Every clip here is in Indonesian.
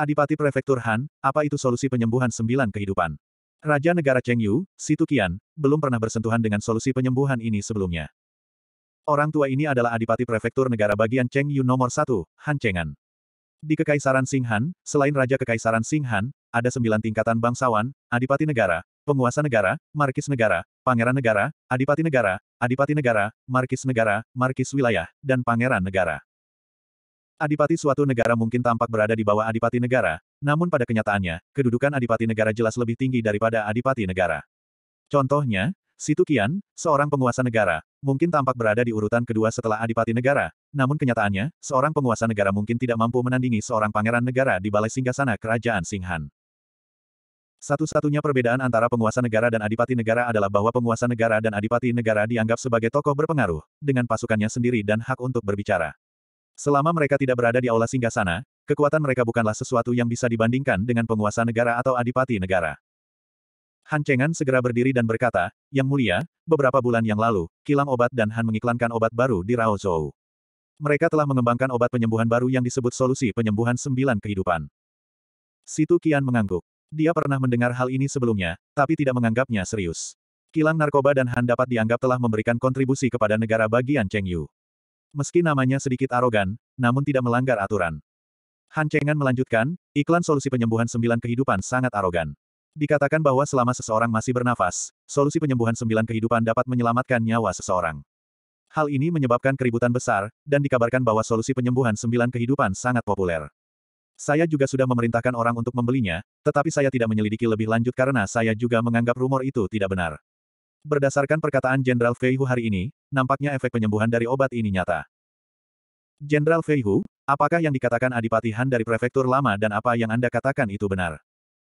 Adipati Prefektur Han, apa itu solusi penyembuhan sembilan kehidupan? Raja Negara Cheng Yu, Situ Qian, belum pernah bersentuhan dengan solusi penyembuhan ini sebelumnya. Orang tua ini adalah Adipati Prefektur Negara Bagian Cheng Yu nomor satu, Han Chengan. Di Kekaisaran Singhan, selain Raja Kekaisaran Singhan, ada sembilan tingkatan bangsawan, Adipati Negara, Penguasa Negara, Markis Negara, Pangeran Negara, Adipati Negara, Adipati Negara, Markis Negara, Markis Wilayah, dan Pangeran Negara. Adipati suatu negara mungkin tampak berada di bawah adipati negara, namun pada kenyataannya, kedudukan adipati negara jelas lebih tinggi daripada adipati negara. Contohnya, Situ Kian, seorang penguasa negara, mungkin tampak berada di urutan kedua setelah adipati negara, namun kenyataannya, seorang penguasa negara mungkin tidak mampu menandingi seorang pangeran negara di balai singgasana kerajaan Singhan. Satu-satunya perbedaan antara penguasa negara dan adipati negara adalah bahwa penguasa negara dan adipati negara dianggap sebagai tokoh berpengaruh, dengan pasukannya sendiri dan hak untuk berbicara. Selama mereka tidak berada di aula singgasana, kekuatan mereka bukanlah sesuatu yang bisa dibandingkan dengan penguasa negara atau adipati negara. Han Chengan segera berdiri dan berkata, Yang mulia, beberapa bulan yang lalu, kilang obat dan Han mengiklankan obat baru di Rao Zhou. Mereka telah mengembangkan obat penyembuhan baru yang disebut solusi penyembuhan sembilan kehidupan. Situ Kian mengangguk. Dia pernah mendengar hal ini sebelumnya, tapi tidak menganggapnya serius. Kilang narkoba dan Han dapat dianggap telah memberikan kontribusi kepada negara bagian Cheng Yu. Meski namanya sedikit arogan, namun tidak melanggar aturan. Han Chengan melanjutkan, iklan solusi penyembuhan sembilan kehidupan sangat arogan. Dikatakan bahwa selama seseorang masih bernafas, solusi penyembuhan sembilan kehidupan dapat menyelamatkan nyawa seseorang. Hal ini menyebabkan keributan besar, dan dikabarkan bahwa solusi penyembuhan sembilan kehidupan sangat populer. Saya juga sudah memerintahkan orang untuk membelinya, tetapi saya tidak menyelidiki lebih lanjut karena saya juga menganggap rumor itu tidak benar. Berdasarkan perkataan Jenderal Fei Hu hari ini, nampaknya efek penyembuhan dari obat ini nyata. Jenderal Fei Hu, apakah yang dikatakan Adipati Han dari prefektur lama dan apa yang Anda katakan itu benar?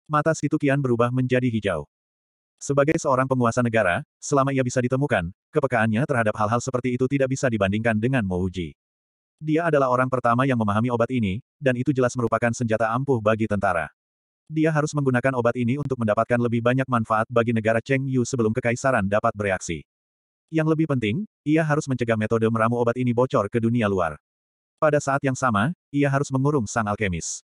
Mata Situ Qian berubah menjadi hijau. Sebagai seorang penguasa negara, selama ia bisa ditemukan, kepekaannya terhadap hal-hal seperti itu tidak bisa dibandingkan dengan Mouji. Dia adalah orang pertama yang memahami obat ini, dan itu jelas merupakan senjata ampuh bagi tentara. Dia harus menggunakan obat ini untuk mendapatkan lebih banyak manfaat bagi negara Cheng Yu sebelum kekaisaran dapat bereaksi. Yang lebih penting, ia harus mencegah metode meramu obat ini bocor ke dunia luar. Pada saat yang sama, ia harus mengurung sang alkemis.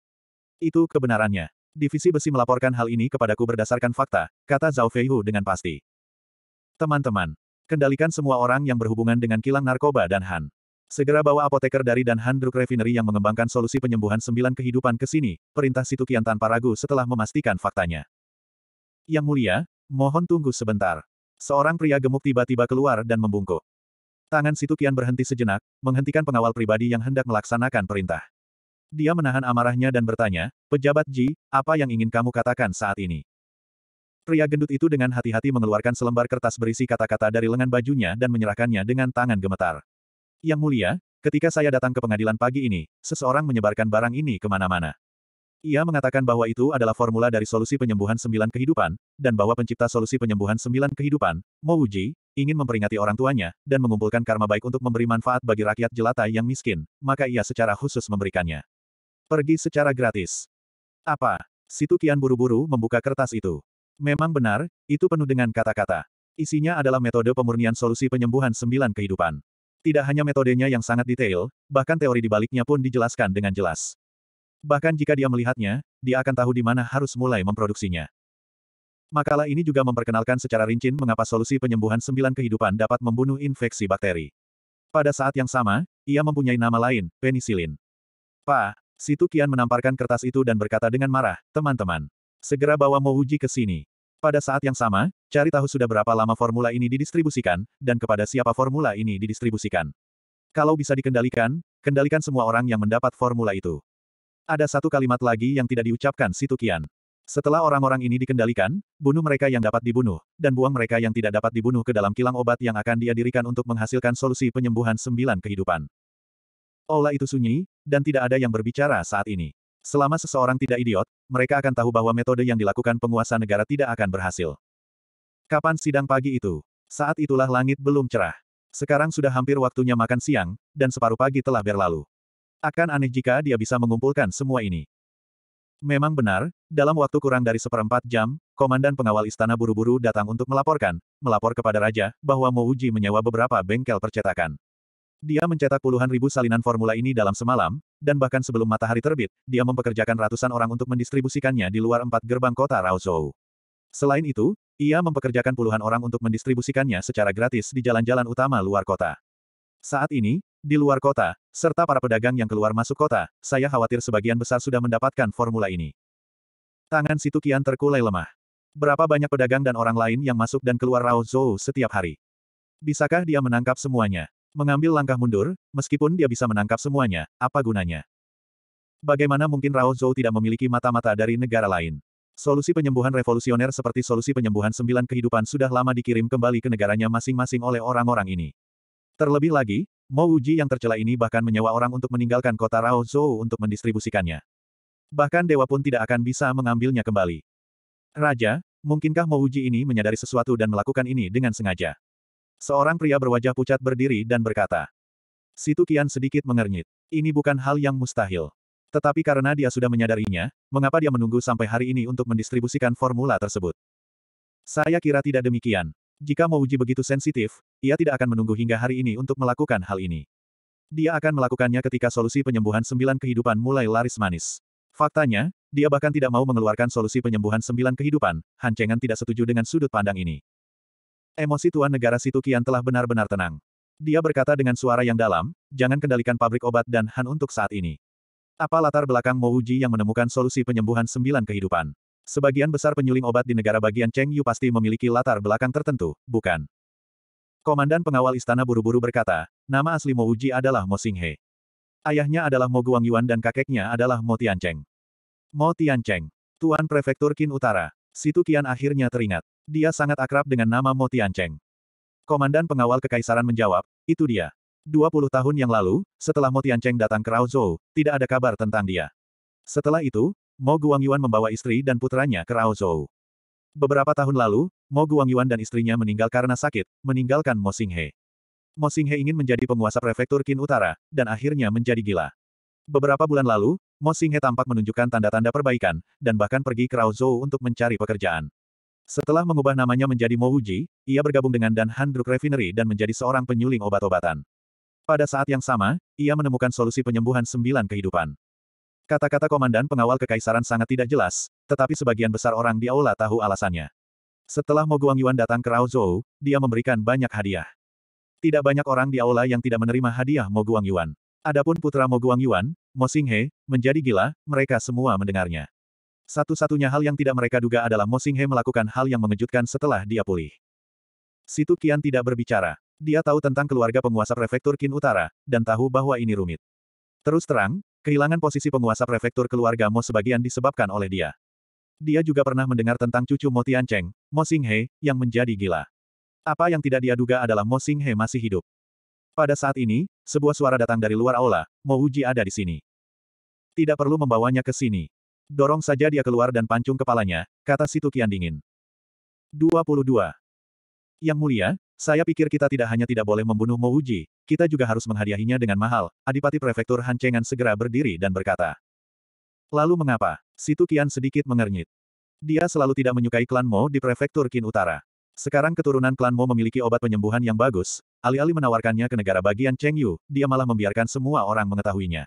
Itu kebenarannya. Divisi besi melaporkan hal ini kepadaku berdasarkan fakta, kata Zhao Feihu dengan pasti. Teman-teman, kendalikan semua orang yang berhubungan dengan kilang narkoba dan Han. Segera bawa apoteker dari dan Han Drug Refinery yang mengembangkan solusi penyembuhan sembilan kehidupan ke sini, perintah Situkian tanpa ragu setelah memastikan faktanya. Yang mulia, mohon tunggu sebentar. Seorang pria gemuk tiba-tiba keluar dan membungkuk. Tangan Situ Qian berhenti sejenak, menghentikan pengawal pribadi yang hendak melaksanakan perintah. Dia menahan amarahnya dan bertanya, Pejabat Ji, apa yang ingin kamu katakan saat ini? Pria gendut itu dengan hati-hati mengeluarkan selembar kertas berisi kata-kata dari lengan bajunya dan menyerahkannya dengan tangan gemetar. Yang mulia, ketika saya datang ke pengadilan pagi ini, seseorang menyebarkan barang ini kemana-mana. Ia mengatakan bahwa itu adalah formula dari solusi penyembuhan sembilan kehidupan, dan bahwa pencipta solusi penyembuhan sembilan kehidupan, Mo Wuji, ingin memperingati orang tuanya, dan mengumpulkan karma baik untuk memberi manfaat bagi rakyat jelata yang miskin, maka ia secara khusus memberikannya. Pergi secara gratis. Apa? Situ Kian buru-buru membuka kertas itu. Memang benar, itu penuh dengan kata-kata. Isinya adalah metode pemurnian solusi penyembuhan sembilan kehidupan. Tidak hanya metodenya yang sangat detail, bahkan teori dibaliknya pun dijelaskan dengan jelas. Bahkan jika dia melihatnya, dia akan tahu di mana harus mulai memproduksinya. Makalah ini juga memperkenalkan secara rinci mengapa solusi penyembuhan sembilan kehidupan dapat membunuh infeksi bakteri. Pada saat yang sama, ia mempunyai nama lain, penisilin. Pa, Situ Kian menamparkan kertas itu dan berkata dengan marah, teman-teman. Segera bawa Mouji ke sini. Pada saat yang sama, cari tahu sudah berapa lama formula ini didistribusikan, dan kepada siapa formula ini didistribusikan. Kalau bisa dikendalikan, kendalikan semua orang yang mendapat formula itu. Ada satu kalimat lagi yang tidak diucapkan si Tukian. Setelah orang-orang ini dikendalikan, bunuh mereka yang dapat dibunuh, dan buang mereka yang tidak dapat dibunuh ke dalam kilang obat yang akan dia dirikan untuk menghasilkan solusi penyembuhan sembilan kehidupan. Ola itu sunyi, dan tidak ada yang berbicara saat ini. Selama seseorang tidak idiot, mereka akan tahu bahwa metode yang dilakukan penguasa negara tidak akan berhasil. Kapan sidang pagi itu? Saat itulah langit belum cerah. Sekarang sudah hampir waktunya makan siang, dan separuh pagi telah berlalu. Akan aneh jika dia bisa mengumpulkan semua ini. Memang benar, dalam waktu kurang dari seperempat jam, komandan pengawal istana buru-buru datang untuk melaporkan, melapor kepada raja, bahwa Mouji menyewa beberapa bengkel percetakan. Dia mencetak puluhan ribu salinan formula ini dalam semalam, dan bahkan sebelum matahari terbit, dia mempekerjakan ratusan orang untuk mendistribusikannya di luar empat gerbang kota Raozhou. Selain itu, ia mempekerjakan puluhan orang untuk mendistribusikannya secara gratis di jalan-jalan utama luar kota. Saat ini, di luar kota, serta para pedagang yang keluar masuk kota, saya khawatir sebagian besar sudah mendapatkan formula ini. Tangan Situ Qian terkulai lemah. Berapa banyak pedagang dan orang lain yang masuk dan keluar Rao Zhou setiap hari? Bisakah dia menangkap semuanya? Mengambil langkah mundur, meskipun dia bisa menangkap semuanya, apa gunanya? Bagaimana mungkin Rao Zhou tidak memiliki mata-mata dari negara lain? Solusi penyembuhan revolusioner seperti solusi penyembuhan sembilan kehidupan sudah lama dikirim kembali ke negaranya masing-masing oleh orang-orang ini. Terlebih lagi, Mo Uji yang tercela ini bahkan menyewa orang untuk meninggalkan kota Rao Zhou untuk mendistribusikannya. Bahkan dewa pun tidak akan bisa mengambilnya kembali. Raja, mungkinkah Mo Uji ini menyadari sesuatu dan melakukan ini dengan sengaja? Seorang pria berwajah pucat berdiri dan berkata. Situ Kian sedikit mengernyit. Ini bukan hal yang mustahil. Tetapi karena dia sudah menyadarinya, mengapa dia menunggu sampai hari ini untuk mendistribusikan formula tersebut? Saya kira tidak demikian. Jika Mouji begitu sensitif, ia tidak akan menunggu hingga hari ini untuk melakukan hal ini. Dia akan melakukannya ketika solusi penyembuhan sembilan kehidupan mulai laris manis. Faktanya, dia bahkan tidak mau mengeluarkan solusi penyembuhan sembilan kehidupan, Hancengan tidak setuju dengan sudut pandang ini. Emosi tuan negara situ kian telah benar-benar tenang. Dia berkata dengan suara yang dalam, jangan kendalikan pabrik obat dan Han untuk saat ini. Apa latar belakang Mo Uji yang menemukan solusi penyembuhan sembilan kehidupan? Sebagian besar penyuling obat di negara bagian Cheng Yu pasti memiliki latar belakang tertentu, bukan? Komandan pengawal istana buru-buru berkata, nama asli Mo Uji adalah Mo Singhe. Ayahnya adalah Mo Guangyuan dan kakeknya adalah Mo Tiancheng. Mo Tiancheng, Tuan Prefektur Qin Utara. Situ Qian akhirnya teringat. Dia sangat akrab dengan nama Mo Tiancheng. Komandan pengawal kekaisaran menjawab, itu dia. 20 tahun yang lalu, setelah Mo Tiancheng datang ke Raozhou, tidak ada kabar tentang dia. Setelah itu, Mo Guangyuan membawa istri dan putranya ke Raozhou. Beberapa tahun lalu, Mo Guangyuan dan istrinya meninggal karena sakit, meninggalkan Mo Xinghe. Mo Xinghe ingin menjadi penguasa prefektur Qin Utara, dan akhirnya menjadi gila. Beberapa bulan lalu, Mo Xinghe tampak menunjukkan tanda-tanda perbaikan, dan bahkan pergi ke Raozhou untuk mencari pekerjaan. Setelah mengubah namanya menjadi Mo Wuji, ia bergabung dengan Dan Han Refinery dan menjadi seorang penyuling obat-obatan. Pada saat yang sama, ia menemukan solusi penyembuhan sembilan kehidupan. Kata-kata komandan pengawal kekaisaran sangat tidak jelas, tetapi sebagian besar orang di aula tahu alasannya. Setelah Mo Yuan datang ke Rao Zhou, dia memberikan banyak hadiah. Tidak banyak orang di aula yang tidak menerima hadiah Mo Yuan. Adapun putra Mo Yuan, Mo Xinghe, menjadi gila, mereka semua mendengarnya. Satu-satunya hal yang tidak mereka duga adalah Mo Xinghe melakukan hal yang mengejutkan setelah dia pulih. Situ Qian tidak berbicara. Dia tahu tentang keluarga penguasa prefektur Qin Utara, dan tahu bahwa ini rumit. Terus terang, kehilangan posisi penguasa prefektur keluarga Mo sebagian disebabkan oleh dia dia juga pernah mendengar tentang cucu Mo Tiancheng, Mo Singhe, yang menjadi gila. Apa yang tidak dia duga adalah Mo Singhe masih hidup. Pada saat ini, sebuah suara datang dari luar aula, Mo Uji ada di sini. Tidak perlu membawanya ke sini. Dorong saja dia keluar dan pancung kepalanya, kata Situ Kian dingin. 22. Yang mulia, saya pikir kita tidak hanya tidak boleh membunuh Mo Uji, kita juga harus menghadiahinya dengan mahal. Adipati Prefektur Han Chengan segera berdiri dan berkata. Lalu mengapa? Situ Kian sedikit mengernyit. Dia selalu tidak menyukai klan Mo di prefektur Qin Utara. Sekarang keturunan klan Mo memiliki obat penyembuhan yang bagus, alih-alih menawarkannya ke negara bagian Cheng Yu, dia malah membiarkan semua orang mengetahuinya.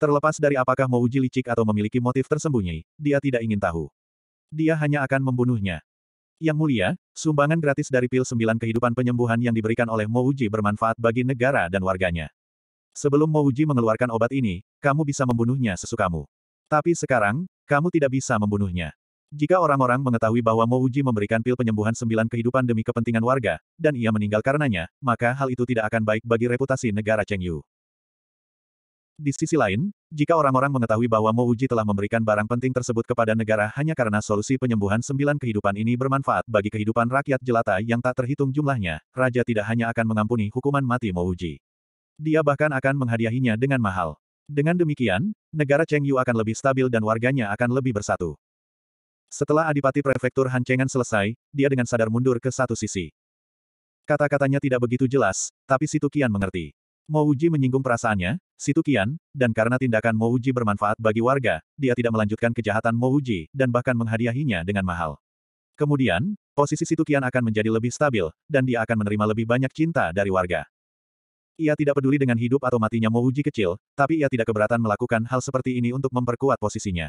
Terlepas dari apakah Mo Uji licik atau memiliki motif tersembunyi, dia tidak ingin tahu. Dia hanya akan membunuhnya. Yang mulia, sumbangan gratis dari pil sembilan kehidupan penyembuhan yang diberikan oleh Mo Uji bermanfaat bagi negara dan warganya. Sebelum Mo Uji mengeluarkan obat ini, kamu bisa membunuhnya sesukamu. Tapi sekarang, kamu tidak bisa membunuhnya. Jika orang-orang mengetahui bahwa Mouji memberikan pil penyembuhan sembilan kehidupan demi kepentingan warga, dan ia meninggal karenanya, maka hal itu tidak akan baik bagi reputasi negara Cheng Yu. Di sisi lain, jika orang-orang mengetahui bahwa Mouji telah memberikan barang penting tersebut kepada negara hanya karena solusi penyembuhan sembilan kehidupan ini bermanfaat bagi kehidupan rakyat jelata yang tak terhitung jumlahnya, Raja tidak hanya akan mengampuni hukuman mati Mouji. Dia bahkan akan menghadiahinya dengan mahal. Dengan demikian, negara Cheng Yu akan lebih stabil dan warganya akan lebih bersatu. Setelah Adipati Prefektur Hancengan selesai, dia dengan sadar mundur ke satu sisi. Kata-katanya tidak begitu jelas, tapi Situ Qian mengerti. Mouji menyinggung perasaannya, Situ Qian, dan karena tindakan Mouji bermanfaat bagi warga, dia tidak melanjutkan kejahatan Mouji, dan bahkan menghadiahinya dengan mahal. Kemudian, posisi Situ Qian akan menjadi lebih stabil, dan dia akan menerima lebih banyak cinta dari warga. Ia tidak peduli dengan hidup atau matinya Mouji kecil, tapi ia tidak keberatan melakukan hal seperti ini untuk memperkuat posisinya.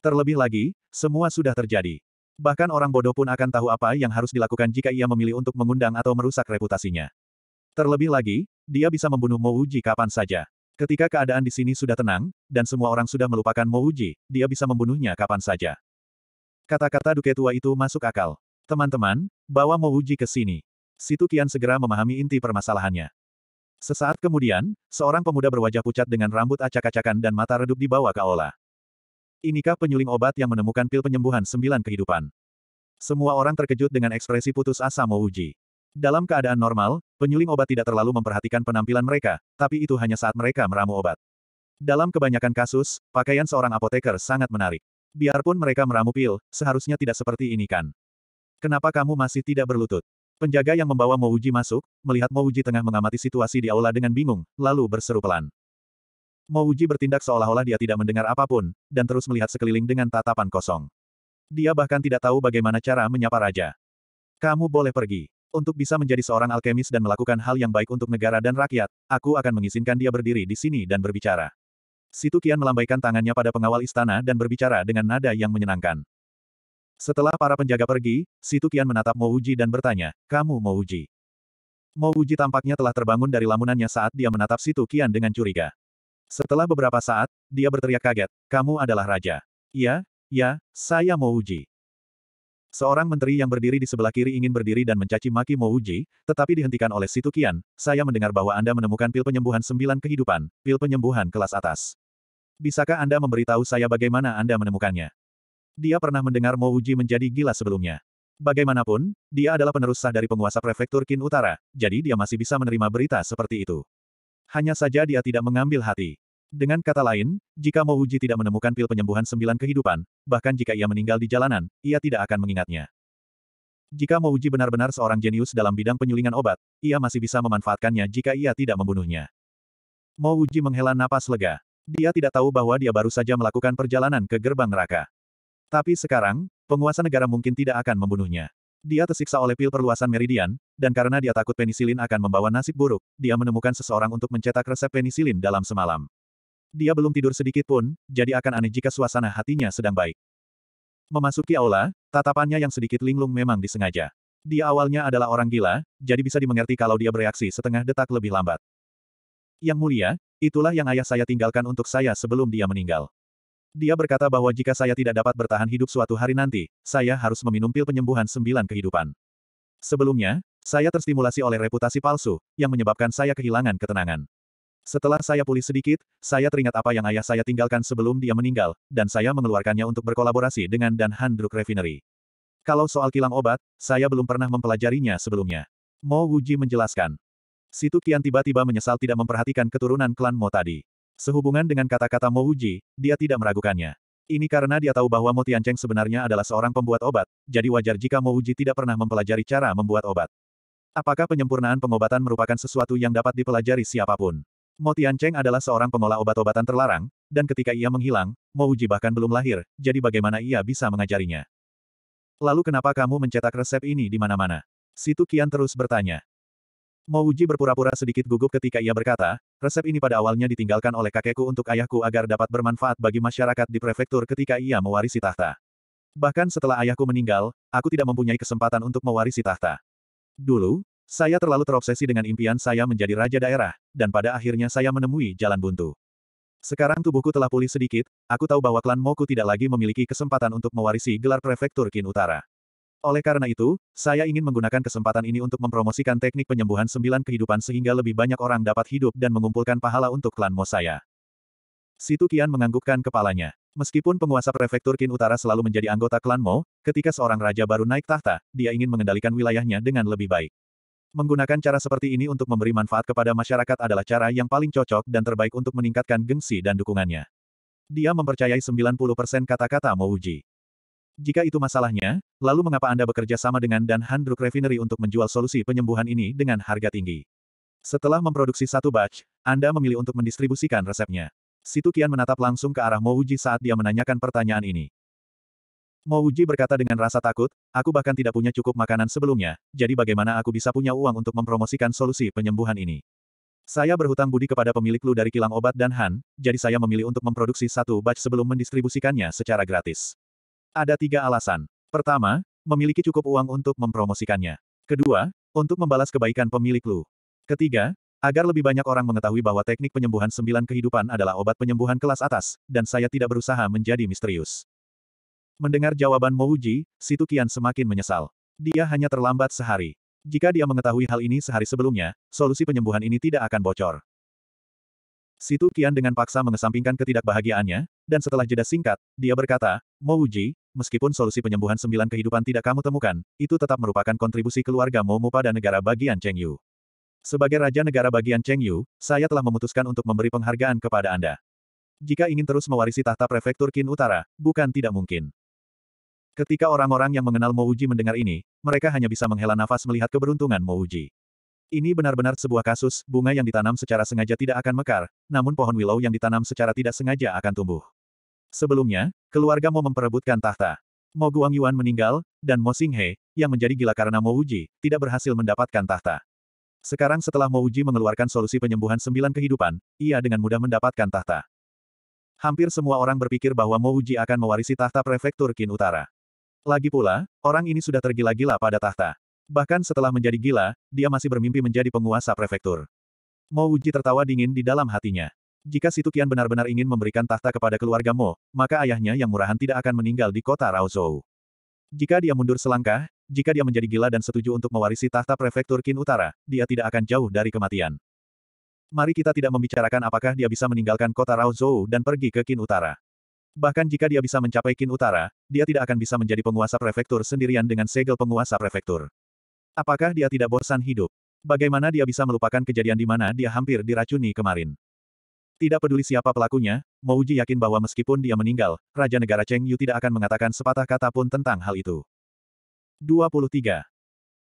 Terlebih lagi, semua sudah terjadi. Bahkan orang bodoh pun akan tahu apa yang harus dilakukan jika ia memilih untuk mengundang atau merusak reputasinya. Terlebih lagi, dia bisa membunuh Mouji kapan saja. Ketika keadaan di sini sudah tenang, dan semua orang sudah melupakan Mouji, dia bisa membunuhnya kapan saja. Kata-kata Duke Tua itu masuk akal. Teman-teman, bawa Mouji ke sini. Situ Kian segera memahami inti permasalahannya. Sesaat kemudian, seorang pemuda berwajah pucat dengan rambut acak-acakan dan mata redup dibawa ke Ola. Inikah penyuling obat yang menemukan pil penyembuhan sembilan kehidupan? Semua orang terkejut dengan ekspresi putus asa Mouji. Dalam keadaan normal, penyuling obat tidak terlalu memperhatikan penampilan mereka, tapi itu hanya saat mereka meramu obat. Dalam kebanyakan kasus, pakaian seorang apoteker sangat menarik. Biarpun mereka meramu pil, seharusnya tidak seperti ini kan. Kenapa kamu masih tidak berlutut? Penjaga yang membawa Mouji masuk, melihat Mouji tengah mengamati situasi di aula dengan bingung, lalu berseru pelan. Mouji bertindak seolah-olah dia tidak mendengar apapun, dan terus melihat sekeliling dengan tatapan kosong. Dia bahkan tidak tahu bagaimana cara menyapa raja. Kamu boleh pergi. Untuk bisa menjadi seorang alkemis dan melakukan hal yang baik untuk negara dan rakyat, aku akan mengizinkan dia berdiri di sini dan berbicara. Situ Kian melambaikan tangannya pada pengawal istana dan berbicara dengan nada yang menyenangkan. Setelah para penjaga pergi, Situ Kian menatap Mo Uji dan bertanya, kamu Mo Uji? Mo Uji tampaknya telah terbangun dari lamunannya saat dia menatap Situ Kian dengan curiga. Setelah beberapa saat, dia berteriak kaget, kamu adalah raja. Ya, ya, saya Mouji. Seorang menteri yang berdiri di sebelah kiri ingin berdiri dan mencaci maki Mouji, tetapi dihentikan oleh Situ kian saya mendengar bahwa Anda menemukan pil penyembuhan sembilan kehidupan, pil penyembuhan kelas atas. Bisakah Anda memberitahu saya bagaimana Anda menemukannya? Dia pernah mendengar Mouji menjadi gila sebelumnya. Bagaimanapun, dia adalah penerus sah dari penguasa prefektur Kin Utara, jadi dia masih bisa menerima berita seperti itu hanya saja dia tidak mengambil hati. Dengan kata lain, jika Mo Uji tidak menemukan pil penyembuhan sembilan kehidupan, bahkan jika ia meninggal di jalanan, ia tidak akan mengingatnya. Jika Mo Uji benar-benar seorang jenius dalam bidang penyulingan obat, ia masih bisa memanfaatkannya jika ia tidak membunuhnya. Mo Uji menghela napas lega. Dia tidak tahu bahwa dia baru saja melakukan perjalanan ke gerbang neraka. Tapi sekarang, penguasa negara mungkin tidak akan membunuhnya. Dia tersiksa oleh pil perluasan meridian, dan karena dia takut penisilin akan membawa nasib buruk, dia menemukan seseorang untuk mencetak resep penisilin dalam semalam. Dia belum tidur sedikit pun, jadi akan aneh jika suasana hatinya sedang baik. Memasuki aula, tatapannya yang sedikit linglung memang disengaja. Dia awalnya adalah orang gila, jadi bisa dimengerti kalau dia bereaksi setengah detak lebih lambat. Yang mulia, itulah yang ayah saya tinggalkan untuk saya sebelum dia meninggal. Dia berkata bahwa jika saya tidak dapat bertahan hidup suatu hari nanti, saya harus meminum pil penyembuhan sembilan kehidupan. Sebelumnya, saya terstimulasi oleh reputasi palsu, yang menyebabkan saya kehilangan ketenangan. Setelah saya pulih sedikit, saya teringat apa yang ayah saya tinggalkan sebelum dia meninggal, dan saya mengeluarkannya untuk berkolaborasi dengan Dan Handruk Refinery. Kalau soal kilang obat, saya belum pernah mempelajarinya sebelumnya. Mo Wuji menjelaskan. Situ Kian tiba-tiba menyesal tidak memperhatikan keturunan klan Mo tadi. Sehubungan dengan kata-kata Mo Uji, dia tidak meragukannya. Ini karena dia tahu bahwa Mo Tiancheng sebenarnya adalah seorang pembuat obat, jadi wajar jika Mo Uji tidak pernah mempelajari cara membuat obat. Apakah penyempurnaan pengobatan merupakan sesuatu yang dapat dipelajari siapapun? Mo Tiancheng adalah seorang pengolah obat-obatan terlarang, dan ketika ia menghilang, Mo Uji bahkan belum lahir, jadi bagaimana ia bisa mengajarinya? Lalu kenapa kamu mencetak resep ini di mana-mana? Situ kian terus bertanya. Mo Uji berpura-pura sedikit gugup ketika ia berkata, Resep ini pada awalnya ditinggalkan oleh kakekku untuk ayahku agar dapat bermanfaat bagi masyarakat di prefektur ketika ia mewarisi tahta. Bahkan setelah ayahku meninggal, aku tidak mempunyai kesempatan untuk mewarisi tahta. Dulu, saya terlalu terobsesi dengan impian saya menjadi raja daerah, dan pada akhirnya saya menemui jalan buntu. Sekarang tubuhku telah pulih sedikit, aku tahu bahwa klan Moku tidak lagi memiliki kesempatan untuk mewarisi gelar prefektur Kin Utara. Oleh karena itu, saya ingin menggunakan kesempatan ini untuk mempromosikan teknik penyembuhan sembilan kehidupan sehingga lebih banyak orang dapat hidup dan mengumpulkan pahala untuk klan Mo saya. Situ Qian menganggukkan kepalanya. Meskipun penguasa prefektur Kin Utara selalu menjadi anggota klan Mo, ketika seorang raja baru naik tahta, dia ingin mengendalikan wilayahnya dengan lebih baik. Menggunakan cara seperti ini untuk memberi manfaat kepada masyarakat adalah cara yang paling cocok dan terbaik untuk meningkatkan gengsi dan dukungannya. Dia mempercayai 90% kata-kata Mo Uji. Jika itu masalahnya, lalu mengapa Anda bekerja sama dengan Dan Handruk Refinery untuk menjual solusi penyembuhan ini dengan harga tinggi? Setelah memproduksi satu batch, Anda memilih untuk mendistribusikan resepnya. Situ Kian menatap langsung ke arah Mouji saat dia menanyakan pertanyaan ini. Mouji berkata dengan rasa takut, aku bahkan tidak punya cukup makanan sebelumnya, jadi bagaimana aku bisa punya uang untuk mempromosikan solusi penyembuhan ini? Saya berhutang budi kepada pemilik Lu dari kilang obat dan Han, jadi saya memilih untuk memproduksi satu batch sebelum mendistribusikannya secara gratis. Ada tiga alasan. Pertama, memiliki cukup uang untuk mempromosikannya. Kedua, untuk membalas kebaikan pemilik Lu. Ketiga, agar lebih banyak orang mengetahui bahwa teknik penyembuhan sembilan kehidupan adalah obat penyembuhan kelas atas, dan saya tidak berusaha menjadi misterius. Mendengar jawaban Mouji, Situ Qian semakin menyesal. Dia hanya terlambat sehari. Jika dia mengetahui hal ini sehari sebelumnya, solusi penyembuhan ini tidak akan bocor. Situ Qian dengan paksa mengesampingkan ketidakbahagiaannya, dan setelah jeda singkat, dia berkata, Mouji, meskipun solusi penyembuhan sembilan kehidupan tidak kamu temukan, itu tetap merupakan kontribusi keluarga Momo pada negara bagian Cheng Yu. Sebagai raja negara bagian Cheng Yu, saya telah memutuskan untuk memberi penghargaan kepada Anda. Jika ingin terus mewarisi tahta prefektur Qin Utara, bukan tidak mungkin. Ketika orang-orang yang mengenal Mouji mendengar ini, mereka hanya bisa menghela nafas melihat keberuntungan Mouji. Ini benar-benar sebuah kasus, bunga yang ditanam secara sengaja tidak akan mekar, namun pohon willow yang ditanam secara tidak sengaja akan tumbuh. Sebelumnya, keluarga Mo memperebutkan tahta. Mo Guangyuan meninggal, dan Mo Xinghe, yang menjadi gila karena Mo Uji, tidak berhasil mendapatkan tahta. Sekarang setelah Mo Uji mengeluarkan solusi penyembuhan sembilan kehidupan, ia dengan mudah mendapatkan tahta. Hampir semua orang berpikir bahwa Mo Uji akan mewarisi tahta prefektur Qin Utara. Lagi pula, orang ini sudah tergila-gila pada tahta. Bahkan setelah menjadi gila, dia masih bermimpi menjadi penguasa prefektur. Mo Uji tertawa dingin di dalam hatinya. Jika Situ Kian benar-benar ingin memberikan tahta kepada keluarga Mo, maka ayahnya yang murahan tidak akan meninggal di kota Raozhou. Jika dia mundur selangkah, jika dia menjadi gila dan setuju untuk mewarisi tahta prefektur Qin Utara, dia tidak akan jauh dari kematian. Mari kita tidak membicarakan apakah dia bisa meninggalkan kota Raozhou dan pergi ke Qin Utara. Bahkan jika dia bisa mencapai Qin Utara, dia tidak akan bisa menjadi penguasa prefektur sendirian dengan segel penguasa prefektur. Apakah dia tidak bosan hidup? Bagaimana dia bisa melupakan kejadian di mana dia hampir diracuni kemarin? Tidak peduli siapa pelakunya, Mouji yakin bahwa meskipun dia meninggal, Raja Negara Cheng Yu tidak akan mengatakan sepatah kata pun tentang hal itu. 23.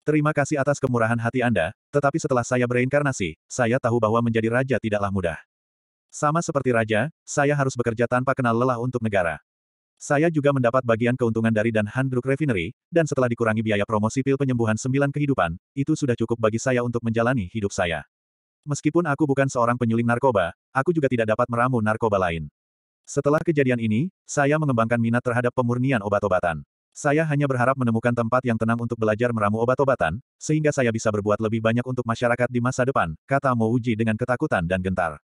Terima kasih atas kemurahan hati Anda, tetapi setelah saya bereinkarnasi, saya tahu bahwa menjadi raja tidaklah mudah. Sama seperti raja, saya harus bekerja tanpa kenal lelah untuk negara. Saya juga mendapat bagian keuntungan dari Dan Handruk Refinery, dan setelah dikurangi biaya promosi pil penyembuhan sembilan kehidupan, itu sudah cukup bagi saya untuk menjalani hidup saya. Meskipun aku bukan seorang penyuling narkoba, aku juga tidak dapat meramu narkoba lain. Setelah kejadian ini, saya mengembangkan minat terhadap pemurnian obat-obatan. Saya hanya berharap menemukan tempat yang tenang untuk belajar meramu obat-obatan, sehingga saya bisa berbuat lebih banyak untuk masyarakat di masa depan, kata Mouji dengan ketakutan dan gentar.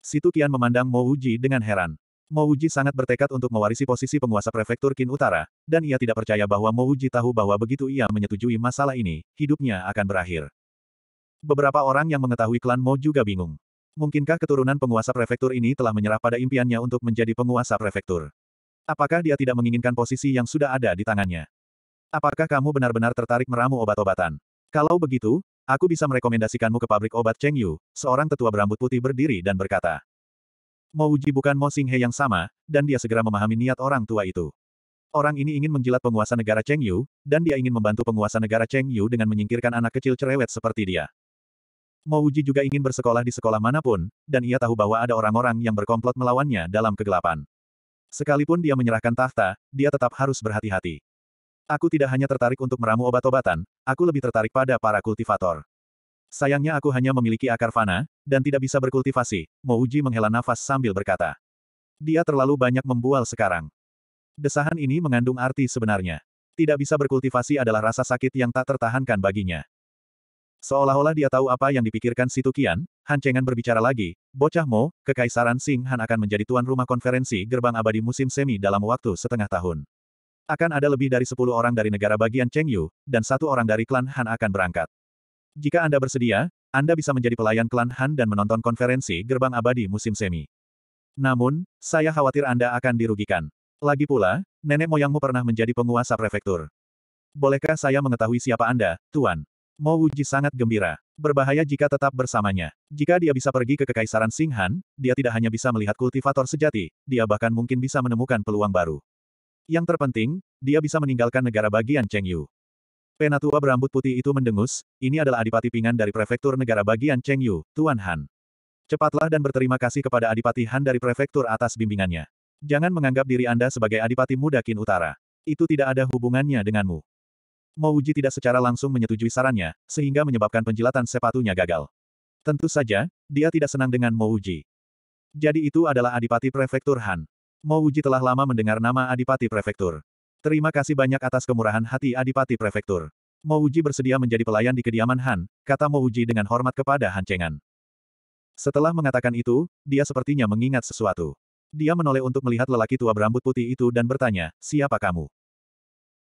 Situ Qian memandang Mouji dengan heran. Mouji sangat bertekad untuk mewarisi posisi penguasa prefektur Kin Utara, dan ia tidak percaya bahwa Mouji tahu bahwa begitu ia menyetujui masalah ini, hidupnya akan berakhir. Beberapa orang yang mengetahui klan Mo juga bingung. Mungkinkah keturunan penguasa prefektur ini telah menyerah pada impiannya untuk menjadi penguasa prefektur? Apakah dia tidak menginginkan posisi yang sudah ada di tangannya? Apakah kamu benar-benar tertarik meramu obat-obatan? Kalau begitu, aku bisa merekomendasikanmu ke pabrik obat Cheng Yu, seorang tetua berambut putih berdiri dan berkata. Mo Uji bukan Mo Singhe yang sama, dan dia segera memahami niat orang tua itu. Orang ini ingin menjilat penguasa negara Cheng Yu, dan dia ingin membantu penguasa negara Cheng Yu dengan menyingkirkan anak kecil cerewet seperti dia. Mouji juga ingin bersekolah di sekolah manapun, dan ia tahu bahwa ada orang-orang yang berkomplot melawannya dalam kegelapan. Sekalipun dia menyerahkan tahta, dia tetap harus berhati-hati. Aku tidak hanya tertarik untuk meramu obat-obatan, aku lebih tertarik pada para kultivator. Sayangnya aku hanya memiliki akar fana, dan tidak bisa berkultivasi, Mo menghela nafas sambil berkata. Dia terlalu banyak membual sekarang. Desahan ini mengandung arti sebenarnya. Tidak bisa berkultivasi adalah rasa sakit yang tak tertahankan baginya. Seolah-olah dia tahu apa yang dipikirkan Situ Qian, Han Chengan berbicara lagi, Bocah Mo, Kekaisaran Sing Han akan menjadi tuan rumah konferensi gerbang abadi musim semi dalam waktu setengah tahun. Akan ada lebih dari 10 orang dari negara bagian Cheng Yu, dan satu orang dari klan Han akan berangkat. Jika Anda bersedia, Anda bisa menjadi pelayan klan Han dan menonton konferensi gerbang abadi musim semi. Namun, saya khawatir Anda akan dirugikan. Lagi pula, nenek moyangmu pernah menjadi penguasa prefektur. Bolehkah saya mengetahui siapa Anda, Tuan? Mo Wuji sangat gembira. Berbahaya jika tetap bersamanya. Jika dia bisa pergi ke Kekaisaran Singhan, dia tidak hanya bisa melihat kultivator sejati, dia bahkan mungkin bisa menemukan peluang baru. Yang terpenting, dia bisa meninggalkan negara bagian Cheng Yu. Penatua berambut putih itu mendengus, ini adalah Adipati Pingan dari Prefektur Negara Bagian Cheng Yu, Tuan Han. Cepatlah dan berterima kasih kepada Adipati Han dari Prefektur atas bimbingannya. Jangan menganggap diri Anda sebagai Adipati Muda Kin Utara. Itu tidak ada hubungannya denganmu. Mouji tidak secara langsung menyetujui sarannya, sehingga menyebabkan penjilatan sepatunya gagal. Tentu saja, dia tidak senang dengan Mouji. Jadi itu adalah Adipati Prefektur Han. Mouji telah lama mendengar nama Adipati Prefektur. Terima kasih banyak atas kemurahan hati Adipati Prefektur. Mouji bersedia menjadi pelayan di kediaman Han, kata Mouji dengan hormat kepada Han Chengan. Setelah mengatakan itu, dia sepertinya mengingat sesuatu. Dia menoleh untuk melihat lelaki tua berambut putih itu dan bertanya, siapa kamu?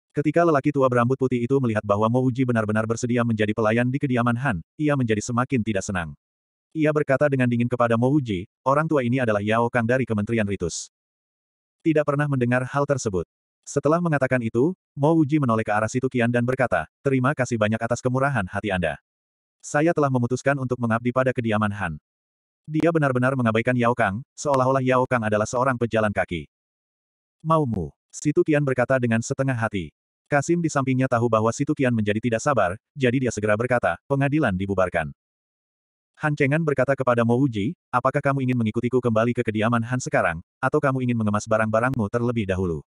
Ketika lelaki tua berambut putih itu melihat bahwa Mo Uji benar-benar bersedia menjadi pelayan di kediaman Han, ia menjadi semakin tidak senang. Ia berkata dengan dingin kepada Mo Uji, orang tua ini adalah Yao Kang dari Kementerian Ritus. Tidak pernah mendengar hal tersebut. Setelah mengatakan itu, Mo Uji menoleh ke arah situ Qian dan berkata, terima kasih banyak atas kemurahan hati Anda. Saya telah memutuskan untuk mengabdi pada kediaman Han. Dia benar-benar mengabaikan Yao Kang, seolah-olah Yao Kang adalah seorang pejalan kaki. Maumu, Situ Qian berkata dengan setengah hati. Kasim di sampingnya tahu bahwa Situ Qian menjadi tidak sabar, jadi dia segera berkata, pengadilan dibubarkan. Han Chengan berkata kepada Mo Uji, apakah kamu ingin mengikutiku kembali ke kediaman Han sekarang, atau kamu ingin mengemas barang-barangmu terlebih dahulu?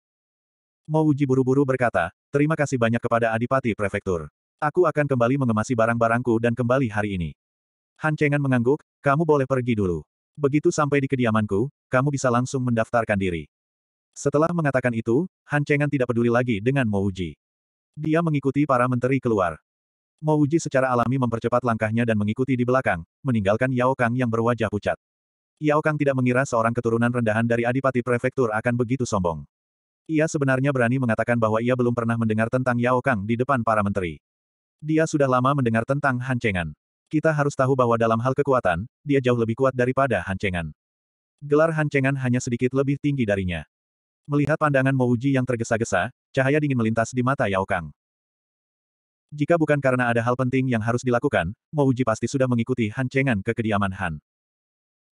Mo Uji buru-buru berkata, terima kasih banyak kepada Adipati Prefektur. Aku akan kembali mengemasi barang-barangku dan kembali hari ini. Han Chengan mengangguk, kamu boleh pergi dulu. Begitu sampai di kediamanku, kamu bisa langsung mendaftarkan diri. Setelah mengatakan itu, Han Chengan tidak peduli lagi dengan Uji. Dia mengikuti para menteri keluar. Uji secara alami mempercepat langkahnya dan mengikuti di belakang, meninggalkan Yao Kang yang berwajah pucat. Yao Kang tidak mengira seorang keturunan rendahan dari Adipati Prefektur akan begitu sombong. Ia sebenarnya berani mengatakan bahwa ia belum pernah mendengar tentang Yao Kang di depan para menteri. Dia sudah lama mendengar tentang Han Chengan. Kita harus tahu bahwa dalam hal kekuatan, dia jauh lebih kuat daripada Han Chengan. Gelar Han Chengan hanya sedikit lebih tinggi darinya. Melihat pandangan Mouji yang tergesa-gesa, cahaya dingin melintas di mata Yao Kang. Jika bukan karena ada hal penting yang harus dilakukan, Mouji pasti sudah mengikuti Han Chengan ke kediaman Han.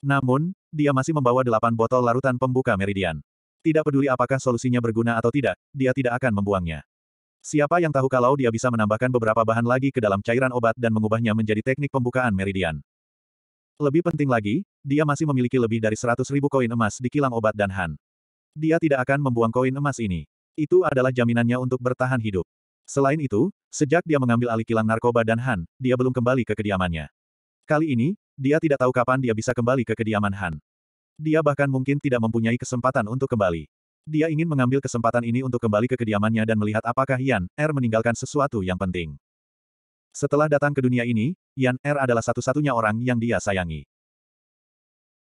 Namun, dia masih membawa delapan botol larutan pembuka meridian. Tidak peduli apakah solusinya berguna atau tidak, dia tidak akan membuangnya. Siapa yang tahu kalau dia bisa menambahkan beberapa bahan lagi ke dalam cairan obat dan mengubahnya menjadi teknik pembukaan meridian. Lebih penting lagi, dia masih memiliki lebih dari seratus ribu koin emas di kilang obat dan Han. Dia tidak akan membuang koin emas ini. Itu adalah jaminannya untuk bertahan hidup. Selain itu, sejak dia mengambil alih kilang narkoba dan Han, dia belum kembali ke kediamannya. Kali ini, dia tidak tahu kapan dia bisa kembali ke kediaman Han. Dia bahkan mungkin tidak mempunyai kesempatan untuk kembali. Dia ingin mengambil kesempatan ini untuk kembali ke kediamannya dan melihat apakah Yan Er meninggalkan sesuatu yang penting. Setelah datang ke dunia ini, Yan Er adalah satu-satunya orang yang dia sayangi.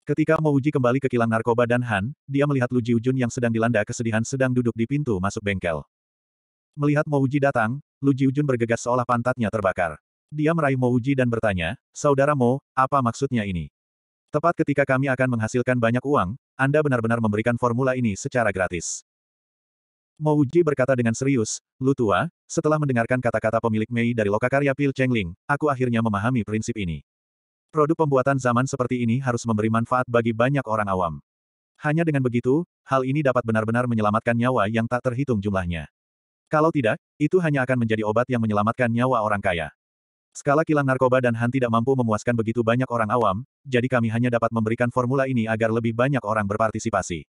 Ketika Mo Uji kembali ke kilang narkoba dan Han, dia melihat Lu Jiujun yang sedang dilanda kesedihan sedang duduk di pintu masuk bengkel. Melihat Mo Uji datang, Lu Jiujun bergegas seolah pantatnya terbakar. Dia meraih Mo Uji dan bertanya, Saudara Mo, apa maksudnya ini? Tepat ketika kami akan menghasilkan banyak uang, Anda benar-benar memberikan formula ini secara gratis. Mo Uji berkata dengan serius, Lu tua, setelah mendengarkan kata-kata pemilik Mei dari lokakarya Pil Cheng Ling, aku akhirnya memahami prinsip ini. Produk pembuatan zaman seperti ini harus memberi manfaat bagi banyak orang awam. Hanya dengan begitu, hal ini dapat benar-benar menyelamatkan nyawa yang tak terhitung jumlahnya. Kalau tidak, itu hanya akan menjadi obat yang menyelamatkan nyawa orang kaya. Skala kilang narkoba dan Han tidak mampu memuaskan begitu banyak orang awam, jadi kami hanya dapat memberikan formula ini agar lebih banyak orang berpartisipasi.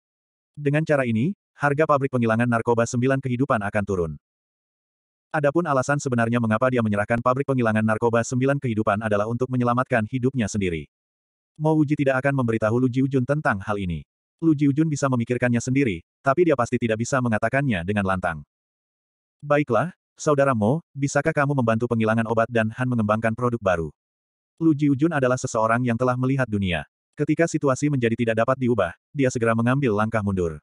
Dengan cara ini, harga pabrik penghilangan narkoba 9 kehidupan akan turun. Adapun alasan sebenarnya mengapa dia menyerahkan pabrik penghilangan narkoba sembilan kehidupan adalah untuk menyelamatkan hidupnya sendiri. Mo Uji tidak akan memberitahu Lu Jiujun tentang hal ini. Lu Jiujun bisa memikirkannya sendiri, tapi dia pasti tidak bisa mengatakannya dengan lantang. Baiklah, Saudara Mo, bisakah kamu membantu penghilangan obat dan Han mengembangkan produk baru? Lu Jiujun adalah seseorang yang telah melihat dunia. Ketika situasi menjadi tidak dapat diubah, dia segera mengambil langkah mundur.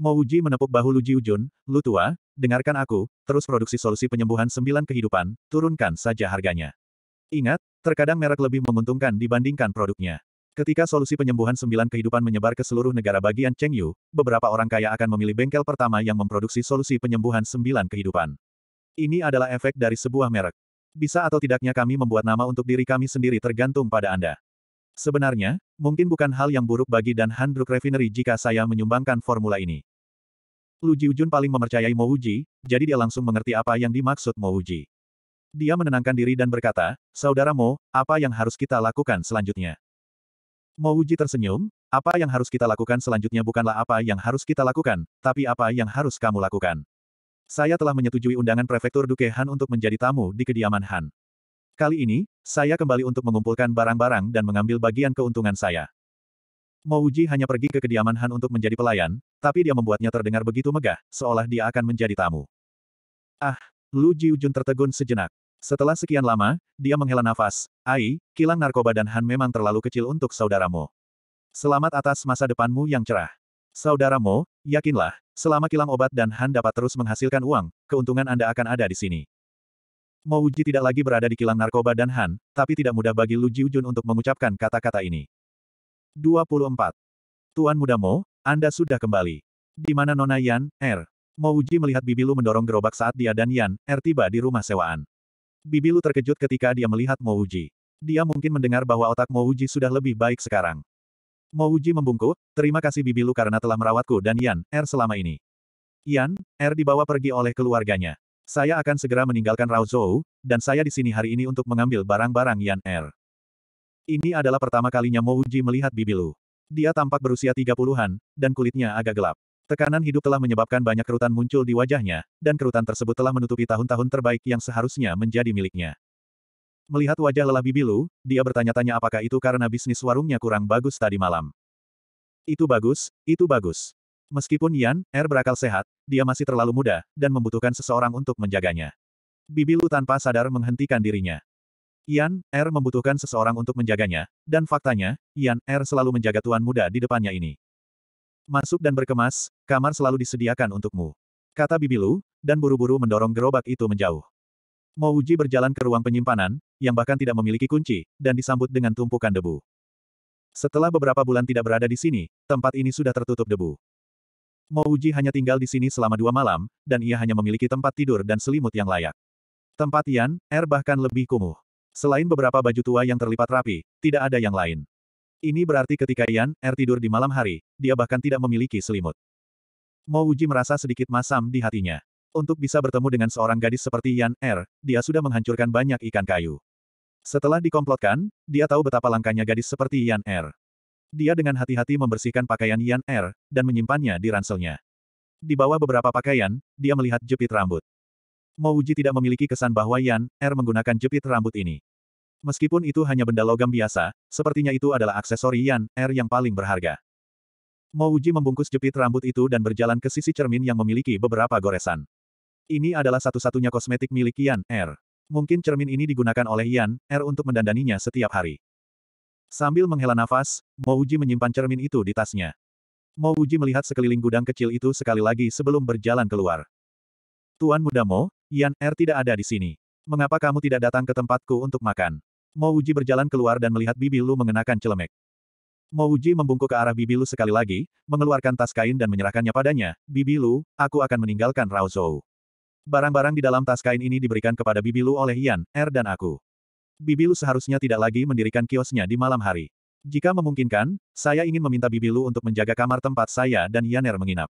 Mo Uji menepuk bahu Lu Jiujun, Lu tua, dengarkan aku, terus produksi solusi penyembuhan sembilan kehidupan, turunkan saja harganya. Ingat, terkadang merek lebih menguntungkan dibandingkan produknya. Ketika solusi penyembuhan sembilan kehidupan menyebar ke seluruh negara bagian Cheng Yu, beberapa orang kaya akan memilih bengkel pertama yang memproduksi solusi penyembuhan sembilan kehidupan. Ini adalah efek dari sebuah merek. Bisa atau tidaknya kami membuat nama untuk diri kami sendiri tergantung pada Anda. Sebenarnya, mungkin bukan hal yang buruk bagi Dan Handruk Refinery jika saya menyumbangkan formula ini. Lu Jiujun paling mempercayai Mo Uji, jadi dia langsung mengerti apa yang dimaksud Mo Uji. Dia menenangkan diri dan berkata, Saudara Mo, apa yang harus kita lakukan selanjutnya? Mo Uji tersenyum, apa yang harus kita lakukan selanjutnya bukanlah apa yang harus kita lakukan, tapi apa yang harus kamu lakukan. Saya telah menyetujui undangan Prefektur Duke Han untuk menjadi tamu di kediaman Han. Kali ini, saya kembali untuk mengumpulkan barang-barang dan mengambil bagian keuntungan saya. Mouji hanya pergi ke kediaman Han untuk menjadi pelayan, tapi dia membuatnya terdengar begitu megah, seolah dia akan menjadi tamu. Ah, Lu Jiujun tertegun sejenak. Setelah sekian lama, dia menghela nafas, Ai, kilang narkoba dan Han memang terlalu kecil untuk saudaramu. Selamat atas masa depanmu yang cerah. Saudaramu, yakinlah, selama kilang obat dan Han dapat terus menghasilkan uang, keuntungan Anda akan ada di sini. Mo Uji tidak lagi berada di kilang narkoba dan Han, tapi tidak mudah bagi Lu Jiujun untuk mengucapkan kata-kata ini. 24. Tuan Muda Mo, Anda sudah kembali. Di mana Nona Yan, Er? Mo Uji melihat Bibilu mendorong gerobak saat dia dan Yan, Er tiba di rumah sewaan. Bibilu terkejut ketika dia melihat Mo Uji. Dia mungkin mendengar bahwa otak Mo Uji sudah lebih baik sekarang. Mo Uji membungkuk, terima kasih Bibilu karena telah merawatku dan Yan, Er selama ini. Yan, Er dibawa pergi oleh keluarganya. Saya akan segera meninggalkan Rao dan saya di sini hari ini untuk mengambil barang-barang Yan Er. Ini adalah pertama kalinya Mo Uji melihat Bibilu. Dia tampak berusia 30-an, dan kulitnya agak gelap. Tekanan hidup telah menyebabkan banyak kerutan muncul di wajahnya, dan kerutan tersebut telah menutupi tahun-tahun terbaik yang seharusnya menjadi miliknya. Melihat wajah lelah Bibilu, dia bertanya-tanya apakah itu karena bisnis warungnya kurang bagus tadi malam. Itu bagus, itu bagus. Meskipun Yan, Er berakal sehat, dia masih terlalu muda, dan membutuhkan seseorang untuk menjaganya. Bibilu tanpa sadar menghentikan dirinya. Yan, Er membutuhkan seseorang untuk menjaganya, dan faktanya, Yan, Er selalu menjaga tuan muda di depannya ini. Masuk dan berkemas, kamar selalu disediakan untukmu. Kata Bibilu, dan buru-buru mendorong gerobak itu menjauh. Mouji berjalan ke ruang penyimpanan, yang bahkan tidak memiliki kunci, dan disambut dengan tumpukan debu. Setelah beberapa bulan tidak berada di sini, tempat ini sudah tertutup debu. Mo Uji hanya tinggal di sini selama dua malam, dan ia hanya memiliki tempat tidur dan selimut yang layak. Tempat Yan, Er bahkan lebih kumuh. Selain beberapa baju tua yang terlipat rapi, tidak ada yang lain. Ini berarti ketika Yan, Er tidur di malam hari, dia bahkan tidak memiliki selimut. Mo Uji merasa sedikit masam di hatinya. Untuk bisa bertemu dengan seorang gadis seperti Yan Er, dia sudah menghancurkan banyak ikan kayu. Setelah dikomplotkan, dia tahu betapa langkahnya gadis seperti Yan Er. Dia dengan hati-hati membersihkan pakaian Yan Er, dan menyimpannya di ranselnya. Di bawah beberapa pakaian, dia melihat jepit rambut. Mo tidak memiliki kesan bahwa Yan Er menggunakan jepit rambut ini. Meskipun itu hanya benda logam biasa, sepertinya itu adalah aksesori Yan Er yang paling berharga. Mo membungkus jepit rambut itu dan berjalan ke sisi cermin yang memiliki beberapa goresan. Ini adalah satu-satunya kosmetik milik Yan Er. Mungkin cermin ini digunakan oleh Yan Er untuk mendandaninya setiap hari. Sambil menghela nafas, Mouji menyimpan cermin itu di tasnya. Mouji melihat sekeliling gudang kecil itu sekali lagi sebelum berjalan keluar. Tuan muda Mo, Yan Er tidak ada di sini. Mengapa kamu tidak datang ke tempatku untuk makan? Mouji berjalan keluar dan melihat Bibi Lu mengenakan celemek. Mouji membungkuk ke arah Bibi Lu sekali lagi, mengeluarkan tas kain dan menyerahkannya padanya. Bibi Lu, aku akan meninggalkan Rao Barang-barang di dalam tas kain ini diberikan kepada Bibi Lu oleh Yan, Er dan aku. Bibilu seharusnya tidak lagi mendirikan kiosnya di malam hari. Jika memungkinkan, saya ingin meminta Bibilu untuk menjaga kamar tempat saya dan Yaner menginap.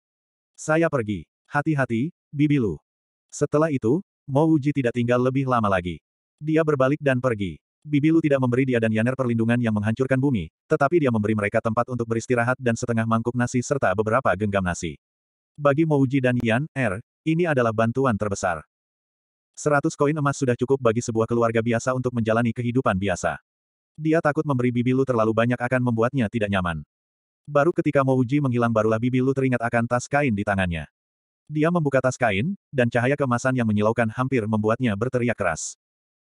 Saya pergi. Hati-hati, Bibilu. Setelah itu, Mo Uji tidak tinggal lebih lama lagi. Dia berbalik dan pergi. Bibilu tidak memberi dia dan Yaner perlindungan yang menghancurkan bumi, tetapi dia memberi mereka tempat untuk beristirahat dan setengah mangkuk nasi serta beberapa genggam nasi. Bagi Mouji dan Yan, R, er, ini adalah bantuan terbesar. Seratus koin emas sudah cukup bagi sebuah keluarga biasa untuk menjalani kehidupan biasa. Dia takut memberi Bibi Lu terlalu banyak akan membuatnya tidak nyaman. Baru ketika Mo Uji menghilang barulah Bibi Lu teringat akan tas kain di tangannya. Dia membuka tas kain, dan cahaya kemasan yang menyilaukan hampir membuatnya berteriak keras.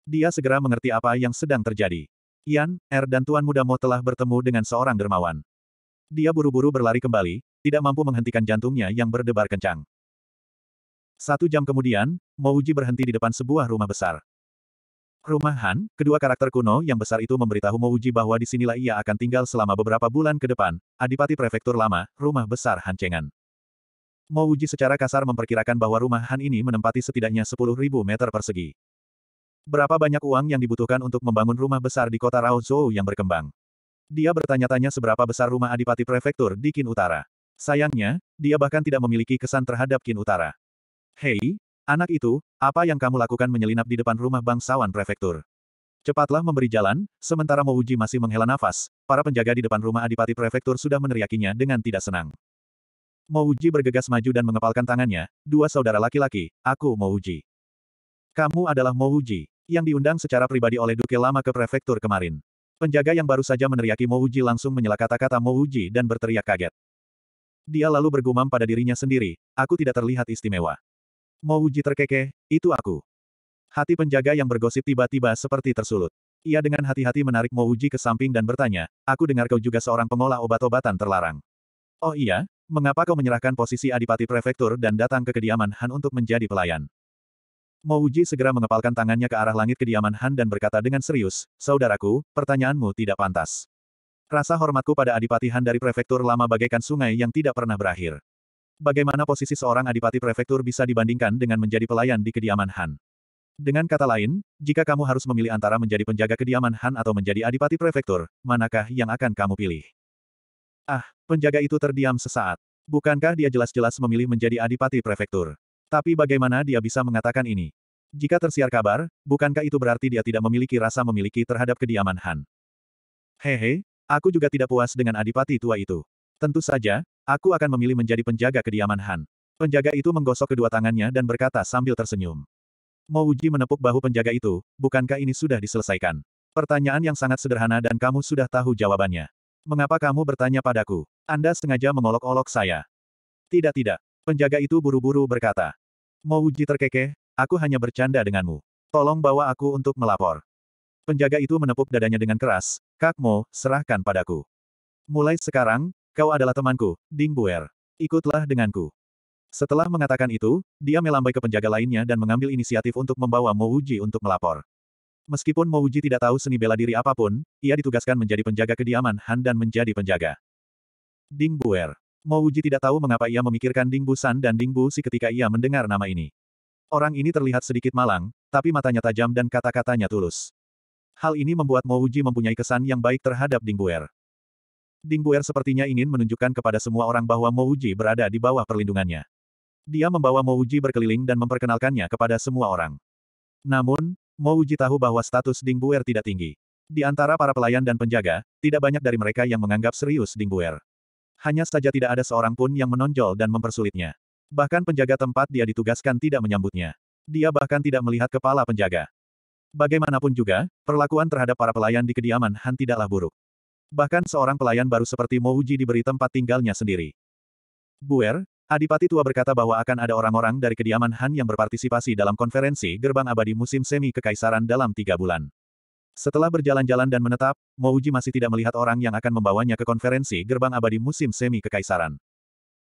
Dia segera mengerti apa yang sedang terjadi. Yan, Er dan Tuan Muda Mo telah bertemu dengan seorang dermawan. Dia buru-buru berlari kembali, tidak mampu menghentikan jantungnya yang berdebar kencang. Satu jam kemudian, Mouji berhenti di depan sebuah rumah besar. Rumah Han, kedua karakter kuno yang besar itu memberitahu Mouji bahwa di sinilah ia akan tinggal selama beberapa bulan ke depan, Adipati Prefektur Lama, rumah besar Han Mo Mouji secara kasar memperkirakan bahwa rumah Han ini menempati setidaknya 10.000 meter persegi. Berapa banyak uang yang dibutuhkan untuk membangun rumah besar di kota Raozhou yang berkembang? Dia bertanya-tanya seberapa besar rumah Adipati Prefektur di Kin Utara. Sayangnya, dia bahkan tidak memiliki kesan terhadap Kin Utara. Hei, anak itu, apa yang kamu lakukan menyelinap di depan rumah bangsawan prefektur? Cepatlah memberi jalan, sementara Mouji masih menghela nafas, para penjaga di depan rumah adipati prefektur sudah meneriakinya dengan tidak senang. Mouji bergegas maju dan mengepalkan tangannya, dua saudara laki-laki, aku Mouji. Kamu adalah Mouji, yang diundang secara pribadi oleh Duke Lama ke prefektur kemarin. Penjaga yang baru saja meneriaki Mouji langsung menyela kata-kata Mouji dan berteriak kaget. Dia lalu bergumam pada dirinya sendiri, aku tidak terlihat istimewa. Mouji terkekeh, itu aku. Hati penjaga yang bergosip tiba-tiba seperti tersulut. Ia dengan hati-hati menarik Mouji ke samping dan bertanya, aku dengar kau juga seorang pengolah obat-obatan terlarang. Oh iya? Mengapa kau menyerahkan posisi adipati prefektur dan datang ke kediaman Han untuk menjadi pelayan? Mouji segera mengepalkan tangannya ke arah langit kediaman Han dan berkata dengan serius, Saudaraku, pertanyaanmu tidak pantas. Rasa hormatku pada adipati Han dari prefektur lama bagaikan sungai yang tidak pernah berakhir. Bagaimana posisi seorang adipati prefektur bisa dibandingkan dengan menjadi pelayan di kediaman Han? Dengan kata lain, jika kamu harus memilih antara menjadi penjaga kediaman Han atau menjadi adipati prefektur, manakah yang akan kamu pilih? Ah, penjaga itu terdiam sesaat. Bukankah dia jelas-jelas memilih menjadi adipati prefektur? Tapi bagaimana dia bisa mengatakan ini? Jika tersiar kabar, bukankah itu berarti dia tidak memiliki rasa memiliki terhadap kediaman Han? Hehe, Aku juga tidak puas dengan adipati tua itu. Tentu saja, Aku akan memilih menjadi penjaga kediaman Han. Penjaga itu menggosok kedua tangannya dan berkata sambil tersenyum. Mouji menepuk bahu penjaga itu, bukankah ini sudah diselesaikan? Pertanyaan yang sangat sederhana dan kamu sudah tahu jawabannya. Mengapa kamu bertanya padaku? Anda sengaja mengolok-olok saya. Tidak tidak. Penjaga itu buru-buru berkata. Mouji terkekeh, aku hanya bercanda denganmu. Tolong bawa aku untuk melapor. Penjaga itu menepuk dadanya dengan keras, Kak Mo, serahkan padaku. Mulai sekarang, Kau adalah temanku, Ding Buer. Ikutlah denganku. Setelah mengatakan itu, dia melambai ke penjaga lainnya dan mengambil inisiatif untuk membawa Mo Mouji untuk melapor. Meskipun Mo Mouji tidak tahu seni bela diri apapun, ia ditugaskan menjadi penjaga kediaman Han dan menjadi penjaga. Ding Buer. Mo Mouji tidak tahu mengapa ia memikirkan Ding Busan dan Ding Bu Si ketika ia mendengar nama ini. Orang ini terlihat sedikit malang, tapi matanya tajam dan kata-katanya tulus. Hal ini membuat Mo Mouji mempunyai kesan yang baik terhadap Ding Buer. Ding Bu'er sepertinya ingin menunjukkan kepada semua orang bahwa Mo Uji berada di bawah perlindungannya. Dia membawa Mo Uji berkeliling dan memperkenalkannya kepada semua orang. Namun, Mo Uji tahu bahwa status Ding Bu'er tidak tinggi. Di antara para pelayan dan penjaga, tidak banyak dari mereka yang menganggap serius Ding Bu'er. Hanya saja tidak ada seorang pun yang menonjol dan mempersulitnya. Bahkan penjaga tempat dia ditugaskan tidak menyambutnya. Dia bahkan tidak melihat kepala penjaga. Bagaimanapun juga, perlakuan terhadap para pelayan di kediaman Han tidaklah buruk. Bahkan seorang pelayan baru seperti Mouji diberi tempat tinggalnya sendiri. Buer, Adipati tua berkata bahwa akan ada orang-orang dari kediaman Han yang berpartisipasi dalam konferensi gerbang abadi musim semi kekaisaran dalam tiga bulan. Setelah berjalan-jalan dan menetap, Mouji masih tidak melihat orang yang akan membawanya ke konferensi gerbang abadi musim semi kekaisaran.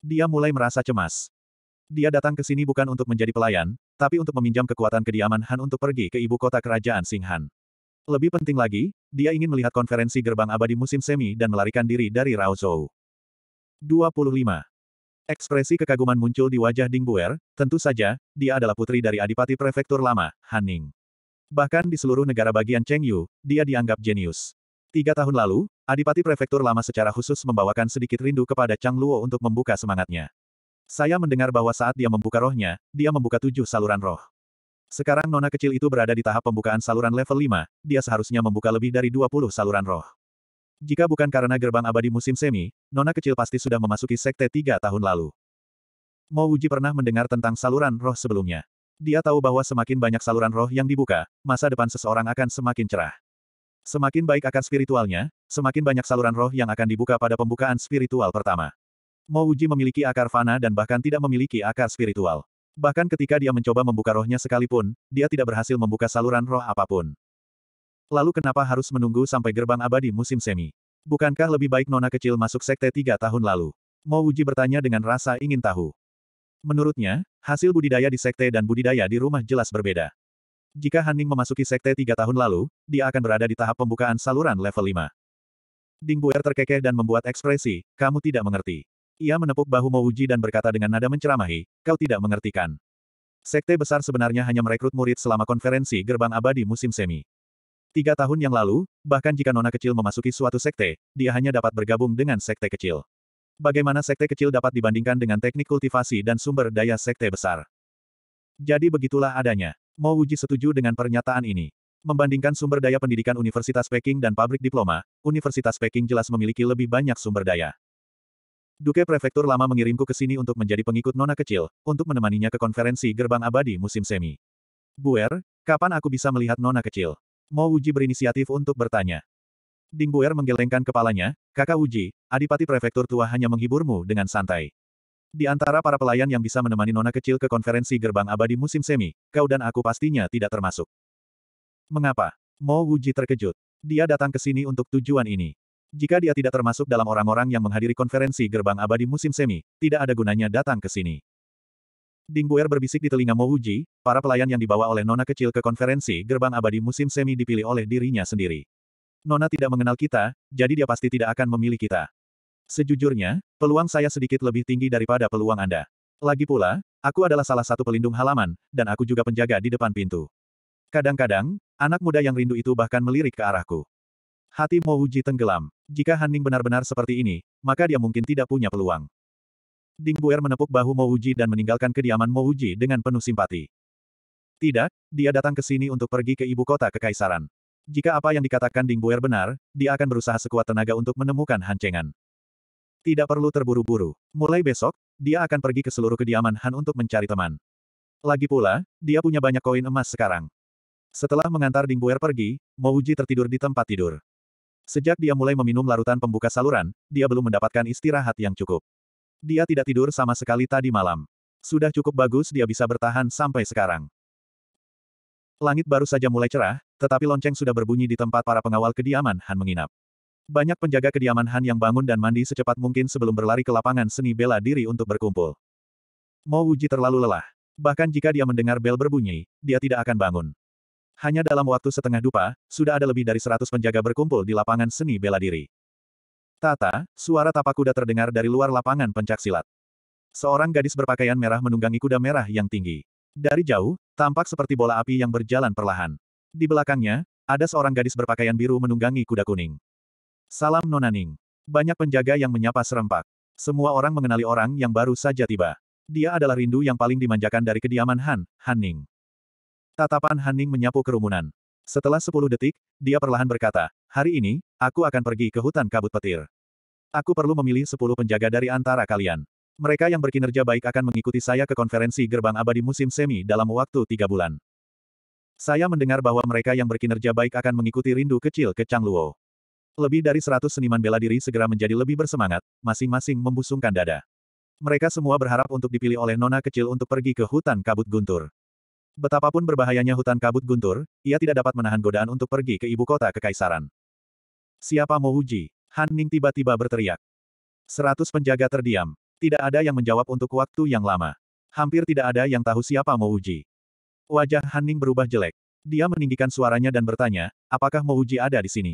Dia mulai merasa cemas. Dia datang ke sini bukan untuk menjadi pelayan, tapi untuk meminjam kekuatan kediaman Han untuk pergi ke ibu kota kerajaan Singhan. Lebih penting lagi, dia ingin melihat konferensi gerbang abadi musim semi dan melarikan diri dari Rao Zhou. 25. Ekspresi kekaguman muncul di wajah Ding Buer, tentu saja, dia adalah putri dari Adipati Prefektur lama, Han Ning. Bahkan di seluruh negara bagian Cheng Yu, dia dianggap jenius. Tiga tahun lalu, Adipati Prefektur lama secara khusus membawakan sedikit rindu kepada Chang Luo untuk membuka semangatnya. Saya mendengar bahwa saat dia membuka rohnya, dia membuka tujuh saluran roh. Sekarang nona kecil itu berada di tahap pembukaan saluran level 5, dia seharusnya membuka lebih dari 20 saluran roh. Jika bukan karena gerbang abadi musim semi, nona kecil pasti sudah memasuki sekte tiga tahun lalu. Mo Uji pernah mendengar tentang saluran roh sebelumnya. Dia tahu bahwa semakin banyak saluran roh yang dibuka, masa depan seseorang akan semakin cerah. Semakin baik akan spiritualnya, semakin banyak saluran roh yang akan dibuka pada pembukaan spiritual pertama. Mo Uji memiliki akar fana dan bahkan tidak memiliki akar spiritual. Bahkan ketika dia mencoba membuka rohnya sekalipun, dia tidak berhasil membuka saluran roh apapun. Lalu kenapa harus menunggu sampai gerbang abadi musim semi? Bukankah lebih baik nona kecil masuk sekte tiga tahun lalu? Mo Wuji bertanya dengan rasa ingin tahu. Menurutnya, hasil budidaya di sekte dan budidaya di rumah jelas berbeda. Jika Haning memasuki sekte tiga tahun lalu, dia akan berada di tahap pembukaan saluran level 5. Bu'er terkekeh dan membuat ekspresi, kamu tidak mengerti. Ia menepuk bahu Mouji dan berkata dengan nada menceramahi, kau tidak mengertikan. Sekte besar sebenarnya hanya merekrut murid selama konferensi gerbang abadi musim semi. Tiga tahun yang lalu, bahkan jika nona kecil memasuki suatu sekte, dia hanya dapat bergabung dengan sekte kecil. Bagaimana sekte kecil dapat dibandingkan dengan teknik kultivasi dan sumber daya sekte besar? Jadi begitulah adanya. Mo setuju dengan pernyataan ini. Membandingkan sumber daya pendidikan Universitas Peking dan pabrik diploma, Universitas Peking jelas memiliki lebih banyak sumber daya. Duke Prefektur lama mengirimku ke sini untuk menjadi pengikut nona kecil, untuk menemaninya ke konferensi gerbang abadi musim semi. Buer, kapan aku bisa melihat nona kecil? Mau Uji berinisiatif untuk bertanya. Ding Buer menggelengkan kepalanya, kakak Uji, adipati prefektur tua hanya menghiburmu dengan santai. Di antara para pelayan yang bisa menemani nona kecil ke konferensi gerbang abadi musim semi, kau dan aku pastinya tidak termasuk. Mengapa? Mo Uji terkejut. Dia datang ke sini untuk tujuan ini. Jika dia tidak termasuk dalam orang-orang yang menghadiri konferensi gerbang abadi musim semi, tidak ada gunanya datang ke sini. Ding Dingbuer berbisik di telinga Mo Wuji. para pelayan yang dibawa oleh Nona kecil ke konferensi gerbang abadi musim semi dipilih oleh dirinya sendiri. Nona tidak mengenal kita, jadi dia pasti tidak akan memilih kita. Sejujurnya, peluang saya sedikit lebih tinggi daripada peluang Anda. Lagi pula, aku adalah salah satu pelindung halaman, dan aku juga penjaga di depan pintu. Kadang-kadang, anak muda yang rindu itu bahkan melirik ke arahku. Hati Mo Uji tenggelam. Jika Haning benar-benar seperti ini, maka dia mungkin tidak punya peluang. Ding Buer menepuk bahu Mo Uji dan meninggalkan kediaman Mo Uji dengan penuh simpati. Tidak, dia datang ke sini untuk pergi ke ibu kota kekaisaran. Jika apa yang dikatakan Ding Buer benar, dia akan berusaha sekuat tenaga untuk menemukan hancengan. Tidak perlu terburu-buru. Mulai besok, dia akan pergi ke seluruh kediaman Han untuk mencari teman. Lagi pula, dia punya banyak koin emas sekarang. Setelah mengantar Ding Buer pergi, Mo tertidur di tempat tidur. Sejak dia mulai meminum larutan pembuka saluran, dia belum mendapatkan istirahat yang cukup. Dia tidak tidur sama sekali tadi malam. Sudah cukup bagus dia bisa bertahan sampai sekarang. Langit baru saja mulai cerah, tetapi lonceng sudah berbunyi di tempat para pengawal kediaman Han menginap. Banyak penjaga kediaman Han yang bangun dan mandi secepat mungkin sebelum berlari ke lapangan seni bela diri untuk berkumpul. Mo Wuji terlalu lelah. Bahkan jika dia mendengar bel berbunyi, dia tidak akan bangun. Hanya dalam waktu setengah dupa, sudah ada lebih dari seratus penjaga berkumpul di lapangan seni bela diri. Tata, suara tapak kuda terdengar dari luar lapangan pencaksilat. Seorang gadis berpakaian merah menunggangi kuda merah yang tinggi. Dari jauh, tampak seperti bola api yang berjalan perlahan. Di belakangnya, ada seorang gadis berpakaian biru menunggangi kuda kuning. Salam Nonaning. Banyak penjaga yang menyapa serempak. Semua orang mengenali orang yang baru saja tiba. Dia adalah rindu yang paling dimanjakan dari kediaman Han, Han Ning. Tatapan Haning menyapu kerumunan. Setelah sepuluh detik, dia perlahan berkata, hari ini, aku akan pergi ke hutan kabut petir. Aku perlu memilih sepuluh penjaga dari antara kalian. Mereka yang berkinerja baik akan mengikuti saya ke konferensi gerbang abadi musim semi dalam waktu tiga bulan. Saya mendengar bahwa mereka yang berkinerja baik akan mengikuti rindu kecil ke Changluo. Lebih dari seratus seniman bela diri segera menjadi lebih bersemangat, masing-masing membusungkan dada. Mereka semua berharap untuk dipilih oleh Nona kecil untuk pergi ke hutan kabut guntur. Betapapun berbahayanya hutan kabut guntur, ia tidak dapat menahan godaan untuk pergi ke ibu kota kekaisaran. Siapa mau uji? Han Ning tiba-tiba berteriak. Seratus penjaga terdiam. Tidak ada yang menjawab untuk waktu yang lama. Hampir tidak ada yang tahu siapa mau uji. Wajah Han Ning berubah jelek. Dia meninggikan suaranya dan bertanya, apakah mau uji ada di sini?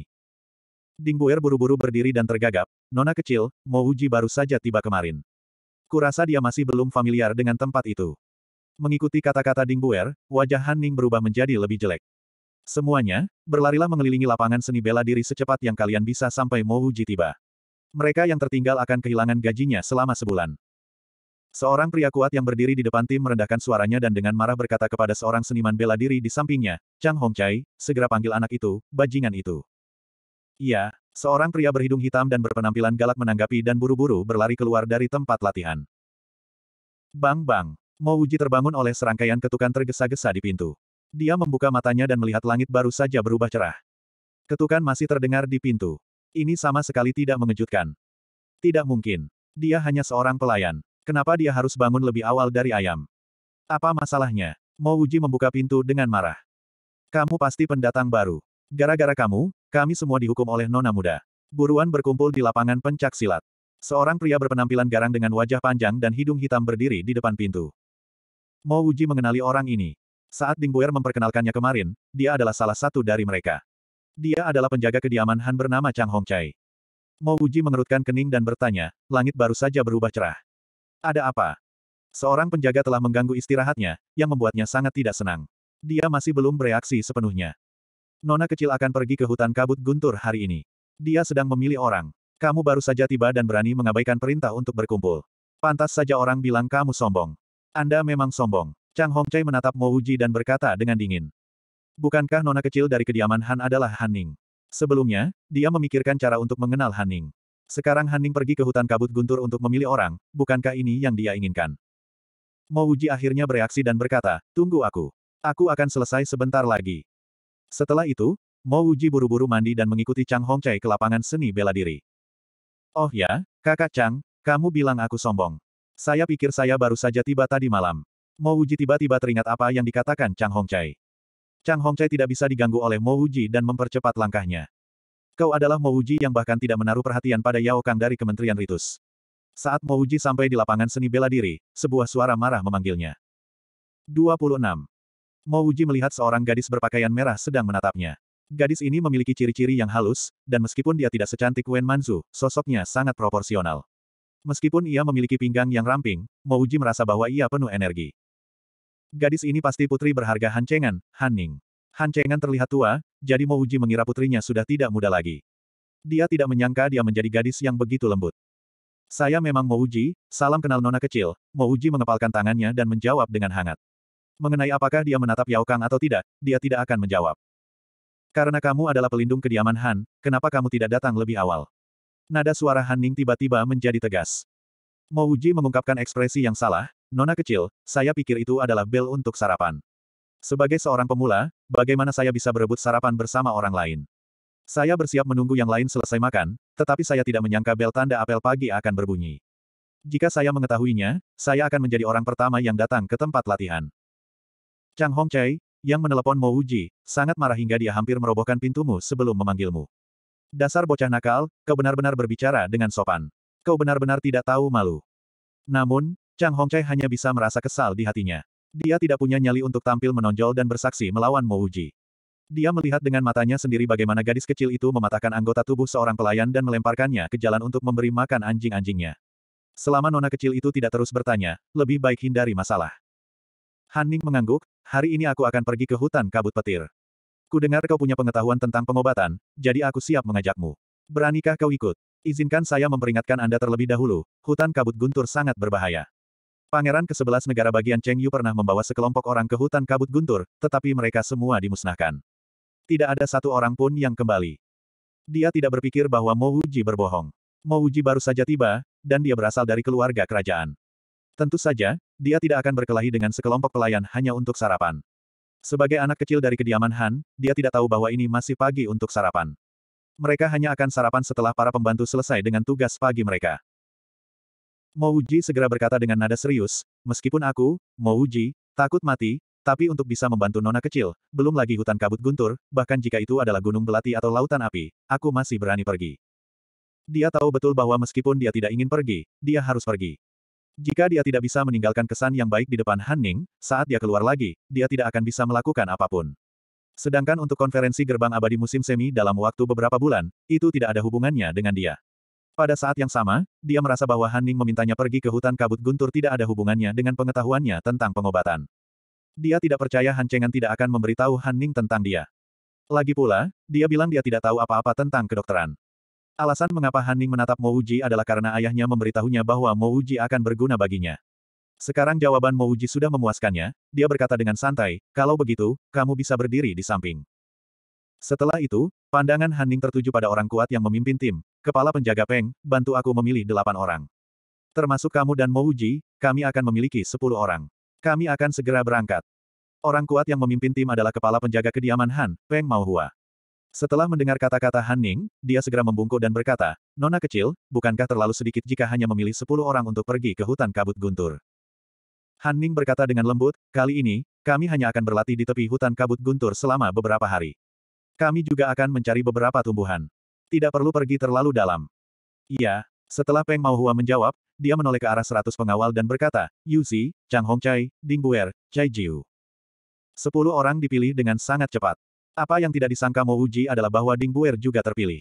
Ding Bu'er buru-buru berdiri dan tergagap, nona kecil, mau uji baru saja tiba kemarin. Kurasa dia masih belum familiar dengan tempat itu. Mengikuti kata-kata Ding Buer, wajah Han Ning berubah menjadi lebih jelek. Semuanya, berlarilah mengelilingi lapangan seni bela diri secepat yang kalian bisa sampai Mo Wuji tiba. Mereka yang tertinggal akan kehilangan gajinya selama sebulan. Seorang pria kuat yang berdiri di depan tim merendahkan suaranya dan dengan marah berkata kepada seorang seniman bela diri di sampingnya, Chang Hongcai, segera panggil anak itu, bajingan itu. Iya, seorang pria berhidung hitam dan berpenampilan galak menanggapi dan buru-buru berlari keluar dari tempat latihan. Bang bang. Mo Wuji terbangun oleh serangkaian ketukan tergesa-gesa di pintu. Dia membuka matanya dan melihat langit baru saja berubah cerah. Ketukan masih terdengar di pintu. Ini sama sekali tidak mengejutkan. Tidak mungkin. Dia hanya seorang pelayan. Kenapa dia harus bangun lebih awal dari ayam? Apa masalahnya? Mo Wuji membuka pintu dengan marah. Kamu pasti pendatang baru. Gara-gara kamu, kami semua dihukum oleh nona muda. Buruan berkumpul di lapangan pencak silat. Seorang pria berpenampilan garang dengan wajah panjang dan hidung hitam berdiri di depan pintu. Mo Wuji mengenali orang ini. Saat Ding Buer memperkenalkannya kemarin, dia adalah salah satu dari mereka. Dia adalah penjaga kediaman Han bernama Chang Hongcai. Mo Wuji mengerutkan kening dan bertanya, langit baru saja berubah cerah. Ada apa? Seorang penjaga telah mengganggu istirahatnya, yang membuatnya sangat tidak senang. Dia masih belum bereaksi sepenuhnya. Nona kecil akan pergi ke hutan kabut guntur hari ini. Dia sedang memilih orang. Kamu baru saja tiba dan berani mengabaikan perintah untuk berkumpul. Pantas saja orang bilang kamu sombong. Anda memang sombong. Chang Hongcai menatap Mo Wuji dan berkata dengan dingin. Bukankah nona kecil dari kediaman Han adalah Han Ning? Sebelumnya, dia memikirkan cara untuk mengenal Han Ning. Sekarang Han Ning pergi ke hutan kabut guntur untuk memilih orang, bukankah ini yang dia inginkan? Mo Wuji akhirnya bereaksi dan berkata, tunggu aku. Aku akan selesai sebentar lagi. Setelah itu, Mo Wuji buru-buru mandi dan mengikuti Chang Hongcai ke lapangan seni bela diri. Oh ya, kakak Chang, kamu bilang aku sombong. Saya pikir saya baru saja tiba tadi malam. Mo Uji tiba-tiba teringat apa yang dikatakan Chang Hongcai. Chang Hongcai tidak bisa diganggu oleh Mo Uji dan mempercepat langkahnya. Kau adalah Mo Uji yang bahkan tidak menaruh perhatian pada Yao Kang dari Kementerian Ritus. Saat Mo Uji sampai di lapangan seni bela diri, sebuah suara marah memanggilnya. 26. Mo Wuji melihat seorang gadis berpakaian merah sedang menatapnya. Gadis ini memiliki ciri-ciri yang halus, dan meskipun dia tidak secantik Wen Manzu, sosoknya sangat proporsional. Meskipun ia memiliki pinggang yang ramping, Mouji merasa bahwa ia penuh energi. Gadis ini pasti putri berharga Han Han Ning. Han Chengan terlihat tua, jadi Mouji mengira putrinya sudah tidak muda lagi. Dia tidak menyangka dia menjadi gadis yang begitu lembut. Saya memang Mouji, salam kenal nona kecil, Mouji mengepalkan tangannya dan menjawab dengan hangat. Mengenai apakah dia menatap Yao Kang atau tidak, dia tidak akan menjawab. Karena kamu adalah pelindung kediaman Han, kenapa kamu tidak datang lebih awal? Nada suara Ning tiba-tiba menjadi tegas. Mouji mengungkapkan ekspresi yang salah, Nona kecil, saya pikir itu adalah bel untuk sarapan. Sebagai seorang pemula, bagaimana saya bisa berebut sarapan bersama orang lain? Saya bersiap menunggu yang lain selesai makan, tetapi saya tidak menyangka bel tanda apel pagi akan berbunyi. Jika saya mengetahuinya, saya akan menjadi orang pertama yang datang ke tempat latihan. Chang Chai, yang menelepon Mo Uji, sangat marah hingga dia hampir merobohkan pintumu sebelum memanggilmu. Dasar bocah nakal, kau benar-benar berbicara dengan sopan. Kau benar-benar tidak tahu malu. Namun, Chang Hongcai hanya bisa merasa kesal di hatinya. Dia tidak punya nyali untuk tampil menonjol dan bersaksi melawan Mo Uji. Dia melihat dengan matanya sendiri bagaimana gadis kecil itu mematahkan anggota tubuh seorang pelayan dan melemparkannya ke jalan untuk memberi makan anjing-anjingnya. Selama nona kecil itu tidak terus bertanya, lebih baik hindari masalah. Ning mengangguk, hari ini aku akan pergi ke hutan kabut petir. Ku dengar kau punya pengetahuan tentang pengobatan, jadi aku siap mengajakmu. Beranikah kau ikut? Izinkan saya memperingatkan Anda terlebih dahulu, hutan kabut guntur sangat berbahaya. Pangeran ke-11 negara bagian Cheng Yu pernah membawa sekelompok orang ke hutan kabut guntur, tetapi mereka semua dimusnahkan. Tidak ada satu orang pun yang kembali. Dia tidak berpikir bahwa Mo Wuji berbohong. Mo Wuji baru saja tiba, dan dia berasal dari keluarga kerajaan. Tentu saja, dia tidak akan berkelahi dengan sekelompok pelayan hanya untuk sarapan. Sebagai anak kecil dari kediaman Han, dia tidak tahu bahwa ini masih pagi untuk sarapan. Mereka hanya akan sarapan setelah para pembantu selesai dengan tugas pagi mereka. Mouji segera berkata dengan nada serius, meskipun aku, Mouji, takut mati, tapi untuk bisa membantu nona kecil, belum lagi hutan kabut guntur, bahkan jika itu adalah gunung belati atau lautan api, aku masih berani pergi. Dia tahu betul bahwa meskipun dia tidak ingin pergi, dia harus pergi. Jika dia tidak bisa meninggalkan kesan yang baik di depan Han Ning, saat dia keluar lagi, dia tidak akan bisa melakukan apapun. Sedangkan untuk konferensi gerbang abadi musim semi dalam waktu beberapa bulan, itu tidak ada hubungannya dengan dia. Pada saat yang sama, dia merasa bahwa Han Ning memintanya pergi ke hutan kabut guntur tidak ada hubungannya dengan pengetahuannya tentang pengobatan. Dia tidak percaya Han Chengan tidak akan memberitahu Han Ning tentang dia. Lagi pula, dia bilang dia tidak tahu apa-apa tentang kedokteran. Alasan mengapa Haning menatap Mouji adalah karena ayahnya memberitahunya bahwa Mouji akan berguna baginya. Sekarang jawaban Mouji sudah memuaskannya, dia berkata dengan santai, kalau begitu, kamu bisa berdiri di samping. Setelah itu, pandangan Haning tertuju pada orang kuat yang memimpin tim, kepala penjaga Peng, bantu aku memilih delapan orang. Termasuk kamu dan Mouji, kami akan memiliki sepuluh orang. Kami akan segera berangkat. Orang kuat yang memimpin tim adalah kepala penjaga kediaman Han, Peng Hua." Setelah mendengar kata-kata Han Ning, dia segera membungkuk dan berkata, Nona kecil, bukankah terlalu sedikit jika hanya memilih sepuluh orang untuk pergi ke hutan kabut guntur? Han Ning berkata dengan lembut, kali ini, kami hanya akan berlatih di tepi hutan kabut guntur selama beberapa hari. Kami juga akan mencari beberapa tumbuhan. Tidak perlu pergi terlalu dalam. Iya, setelah Peng Hua menjawab, dia menoleh ke arah seratus pengawal dan berkata, Yuzi, Chang Hongchai, Ding Buer, Chai Jiu. Sepuluh orang dipilih dengan sangat cepat. Apa yang tidak disangka Mo Uji adalah bahwa Ding Bu'er juga terpilih.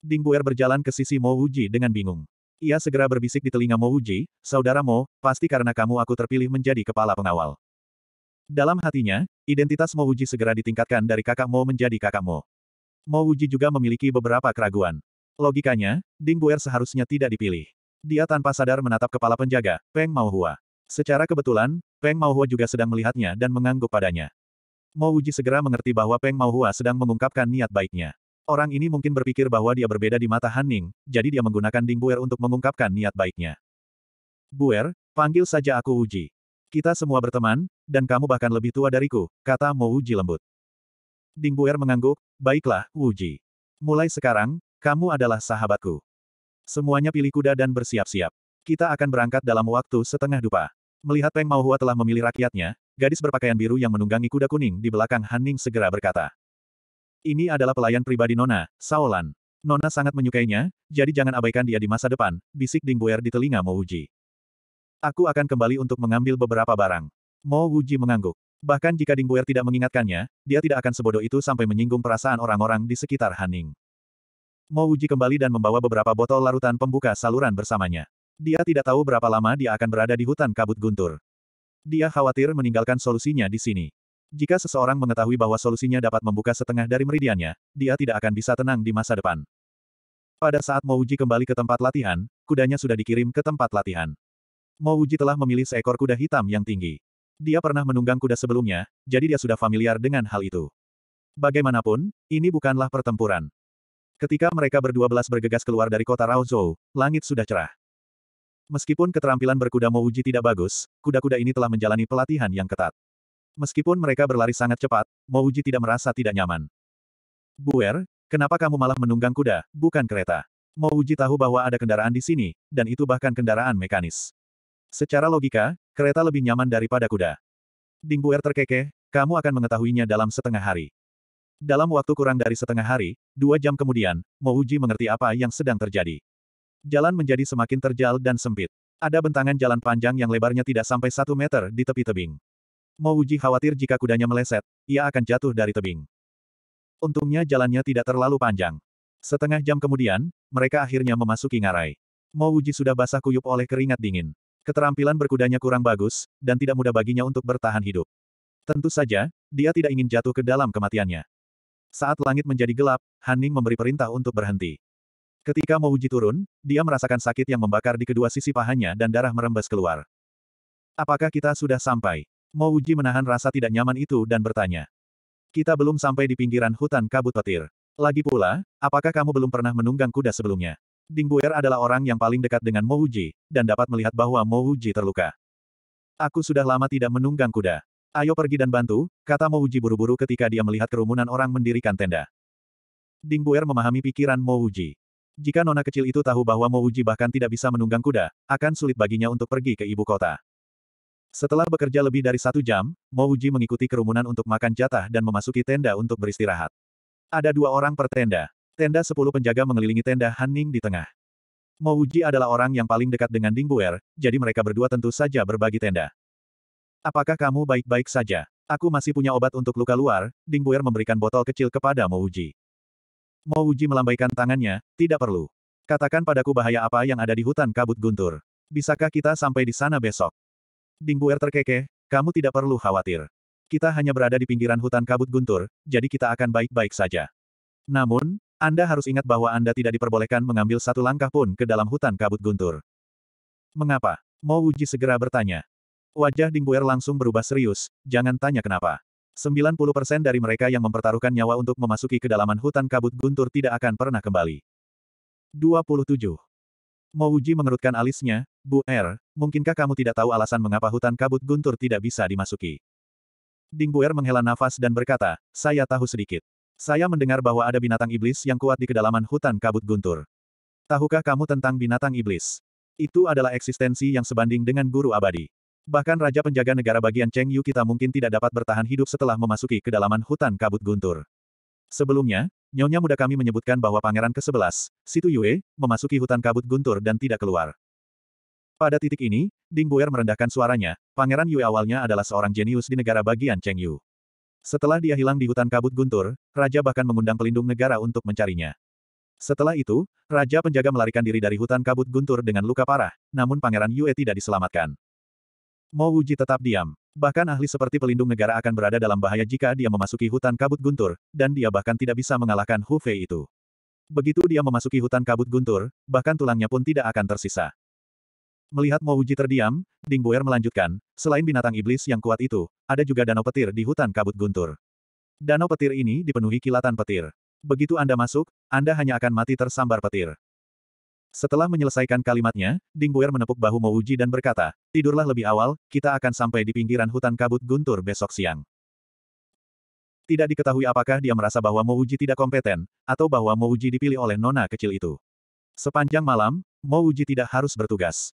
Ding Bu'er berjalan ke sisi Mo Uji dengan bingung. Ia segera berbisik di telinga Mo Uji, Saudara Mo, pasti karena kamu aku terpilih menjadi kepala pengawal. Dalam hatinya, identitas Mo Uji segera ditingkatkan dari kakak Mo menjadi kakak Mo. Mo Uji juga memiliki beberapa keraguan. Logikanya, Ding Bu'er seharusnya tidak dipilih. Dia tanpa sadar menatap kepala penjaga, Peng Mauhua. Secara kebetulan, Peng Mauhua juga sedang melihatnya dan mengangguk padanya. Mo Wuji segera mengerti bahwa Peng Mauhua sedang mengungkapkan niat baiknya. Orang ini mungkin berpikir bahwa dia berbeda di mata Han Ning, jadi dia menggunakan Ding Buer untuk mengungkapkan niat baiknya. Buer, panggil saja aku Wuji. Kita semua berteman, dan kamu bahkan lebih tua dariku, kata Mo Wuji lembut. Ding Buer mengangguk, baiklah, Wuji. Mulai sekarang, kamu adalah sahabatku. Semuanya pilih kuda dan bersiap-siap. Kita akan berangkat dalam waktu setengah dupa. Melihat Peng Mauhua telah memilih rakyatnya, Gadis berpakaian biru yang menunggangi kuda kuning di belakang Hanning segera berkata. Ini adalah pelayan pribadi Nona, Saolan. Nona sangat menyukainya, jadi jangan abaikan dia di masa depan, bisik Ding Bu'er di telinga Mo Uji. Aku akan kembali untuk mengambil beberapa barang. Mo Uji mengangguk. Bahkan jika Ding Bu'er tidak mengingatkannya, dia tidak akan sebodoh itu sampai menyinggung perasaan orang-orang di sekitar Mo Uji kembali dan membawa beberapa botol larutan pembuka saluran bersamanya. Dia tidak tahu berapa lama dia akan berada di hutan kabut guntur. Dia khawatir meninggalkan solusinya di sini. Jika seseorang mengetahui bahwa solusinya dapat membuka setengah dari meridiannya, dia tidak akan bisa tenang di masa depan. Pada saat Mouji kembali ke tempat latihan, kudanya sudah dikirim ke tempat latihan. Mouji telah memilih seekor kuda hitam yang tinggi. Dia pernah menunggang kuda sebelumnya, jadi dia sudah familiar dengan hal itu. Bagaimanapun, ini bukanlah pertempuran. Ketika mereka berdua belas bergegas keluar dari kota Raozhou, langit sudah cerah. Meskipun keterampilan berkuda Mo Uji tidak bagus, kuda-kuda ini telah menjalani pelatihan yang ketat. Meskipun mereka berlari sangat cepat, Mo Uji tidak merasa tidak nyaman. Buer, kenapa kamu malah menunggang kuda, bukan kereta? Mo Uji tahu bahwa ada kendaraan di sini, dan itu bahkan kendaraan mekanis. Secara logika, kereta lebih nyaman daripada kuda. Ding Buer terkekeh, kamu akan mengetahuinya dalam setengah hari. Dalam waktu kurang dari setengah hari, dua jam kemudian, Mo Uji mengerti apa yang sedang terjadi. Jalan menjadi semakin terjal dan sempit. Ada bentangan jalan panjang yang lebarnya tidak sampai satu meter di tepi tebing. Mouji khawatir jika kudanya meleset, ia akan jatuh dari tebing. Untungnya jalannya tidak terlalu panjang. Setengah jam kemudian, mereka akhirnya memasuki ngarai. Mouji sudah basah kuyup oleh keringat dingin. Keterampilan berkudanya kurang bagus, dan tidak mudah baginya untuk bertahan hidup. Tentu saja, dia tidak ingin jatuh ke dalam kematiannya. Saat langit menjadi gelap, Hanning memberi perintah untuk berhenti. Ketika Mouji turun, dia merasakan sakit yang membakar di kedua sisi pahanya dan darah merembes keluar. Apakah kita sudah sampai? Mouji menahan rasa tidak nyaman itu dan bertanya. Kita belum sampai di pinggiran hutan kabut petir. Lagi pula, apakah kamu belum pernah menunggang kuda sebelumnya? Ding Bu'er adalah orang yang paling dekat dengan Mouji, dan dapat melihat bahwa Mouji terluka. Aku sudah lama tidak menunggang kuda. Ayo pergi dan bantu, kata Mouji buru-buru ketika dia melihat kerumunan orang mendirikan tenda. Ding Bu'er memahami pikiran Mouji. Jika nona kecil itu tahu bahwa Uji bahkan tidak bisa menunggang kuda, akan sulit baginya untuk pergi ke ibu kota. Setelah bekerja lebih dari satu jam, Uji mengikuti kerumunan untuk makan jatah dan memasuki tenda untuk beristirahat. Ada dua orang per tenda. Tenda sepuluh penjaga mengelilingi tenda Hanning di tengah. Uji adalah orang yang paling dekat dengan Ding Bu'er, jadi mereka berdua tentu saja berbagi tenda. Apakah kamu baik-baik saja? Aku masih punya obat untuk luka luar, Ding Bu'er memberikan botol kecil kepada Uji. Mo Uji melambaikan tangannya, tidak perlu. Katakan padaku bahaya apa yang ada di hutan kabut guntur. Bisakah kita sampai di sana besok? Dingbuer terkekeh, kamu tidak perlu khawatir. Kita hanya berada di pinggiran hutan kabut guntur, jadi kita akan baik-baik saja. Namun, Anda harus ingat bahwa Anda tidak diperbolehkan mengambil satu langkah pun ke dalam hutan kabut guntur. Mengapa? Mo Uji segera bertanya. Wajah Dingbuer langsung berubah serius, jangan tanya kenapa. 90% dari mereka yang mempertaruhkan nyawa untuk memasuki kedalaman hutan kabut guntur tidak akan pernah kembali. 27. Mouji mengerutkan alisnya, Bu Er, mungkinkah kamu tidak tahu alasan mengapa hutan kabut guntur tidak bisa dimasuki? Ding Bu Er menghela nafas dan berkata, saya tahu sedikit. Saya mendengar bahwa ada binatang iblis yang kuat di kedalaman hutan kabut guntur. Tahukah kamu tentang binatang iblis? Itu adalah eksistensi yang sebanding dengan guru abadi. Bahkan Raja Penjaga Negara bagian Cheng Yu kita mungkin tidak dapat bertahan hidup setelah memasuki kedalaman hutan kabut guntur. Sebelumnya, nyonya muda kami menyebutkan bahwa Pangeran ke-11, Situ Yue, memasuki hutan kabut guntur dan tidak keluar. Pada titik ini, Ding Buer merendahkan suaranya, Pangeran Yue awalnya adalah seorang jenius di negara bagian Cheng Yu. Setelah dia hilang di hutan kabut guntur, Raja bahkan mengundang pelindung negara untuk mencarinya. Setelah itu, Raja Penjaga melarikan diri dari hutan kabut guntur dengan luka parah, namun Pangeran Yue tidak diselamatkan. Mo Wuji tetap diam. Bahkan ahli seperti pelindung negara akan berada dalam bahaya jika dia memasuki hutan kabut guntur, dan dia bahkan tidak bisa mengalahkan Hu Fei itu. Begitu dia memasuki hutan kabut guntur, bahkan tulangnya pun tidak akan tersisa. Melihat Mo Wuji terdiam, Ding Boer melanjutkan, selain binatang iblis yang kuat itu, ada juga danau petir di hutan kabut guntur. Danau petir ini dipenuhi kilatan petir. Begitu Anda masuk, Anda hanya akan mati tersambar petir. Setelah menyelesaikan kalimatnya, Ding Buer menepuk bahu Mouji dan berkata, tidurlah lebih awal, kita akan sampai di pinggiran hutan kabut guntur besok siang. Tidak diketahui apakah dia merasa bahwa Mouji tidak kompeten, atau bahwa Mouji dipilih oleh nona kecil itu. Sepanjang malam, Mouji tidak harus bertugas.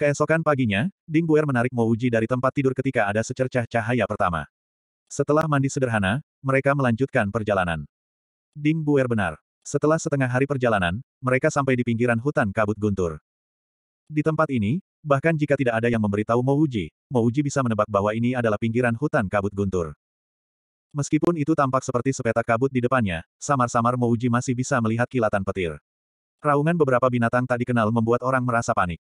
Keesokan paginya, Ding Buer menarik Mouji dari tempat tidur ketika ada secercah cahaya pertama. Setelah mandi sederhana, mereka melanjutkan perjalanan. Ding Buer benar. Setelah setengah hari perjalanan, mereka sampai di pinggiran hutan kabut guntur. Di tempat ini, bahkan jika tidak ada yang memberitahu Mouji, Mouji bisa menebak bahwa ini adalah pinggiran hutan kabut guntur. Meskipun itu tampak seperti sepetak kabut di depannya, samar-samar Mouji masih bisa melihat kilatan petir. Raungan beberapa binatang tak dikenal membuat orang merasa panik.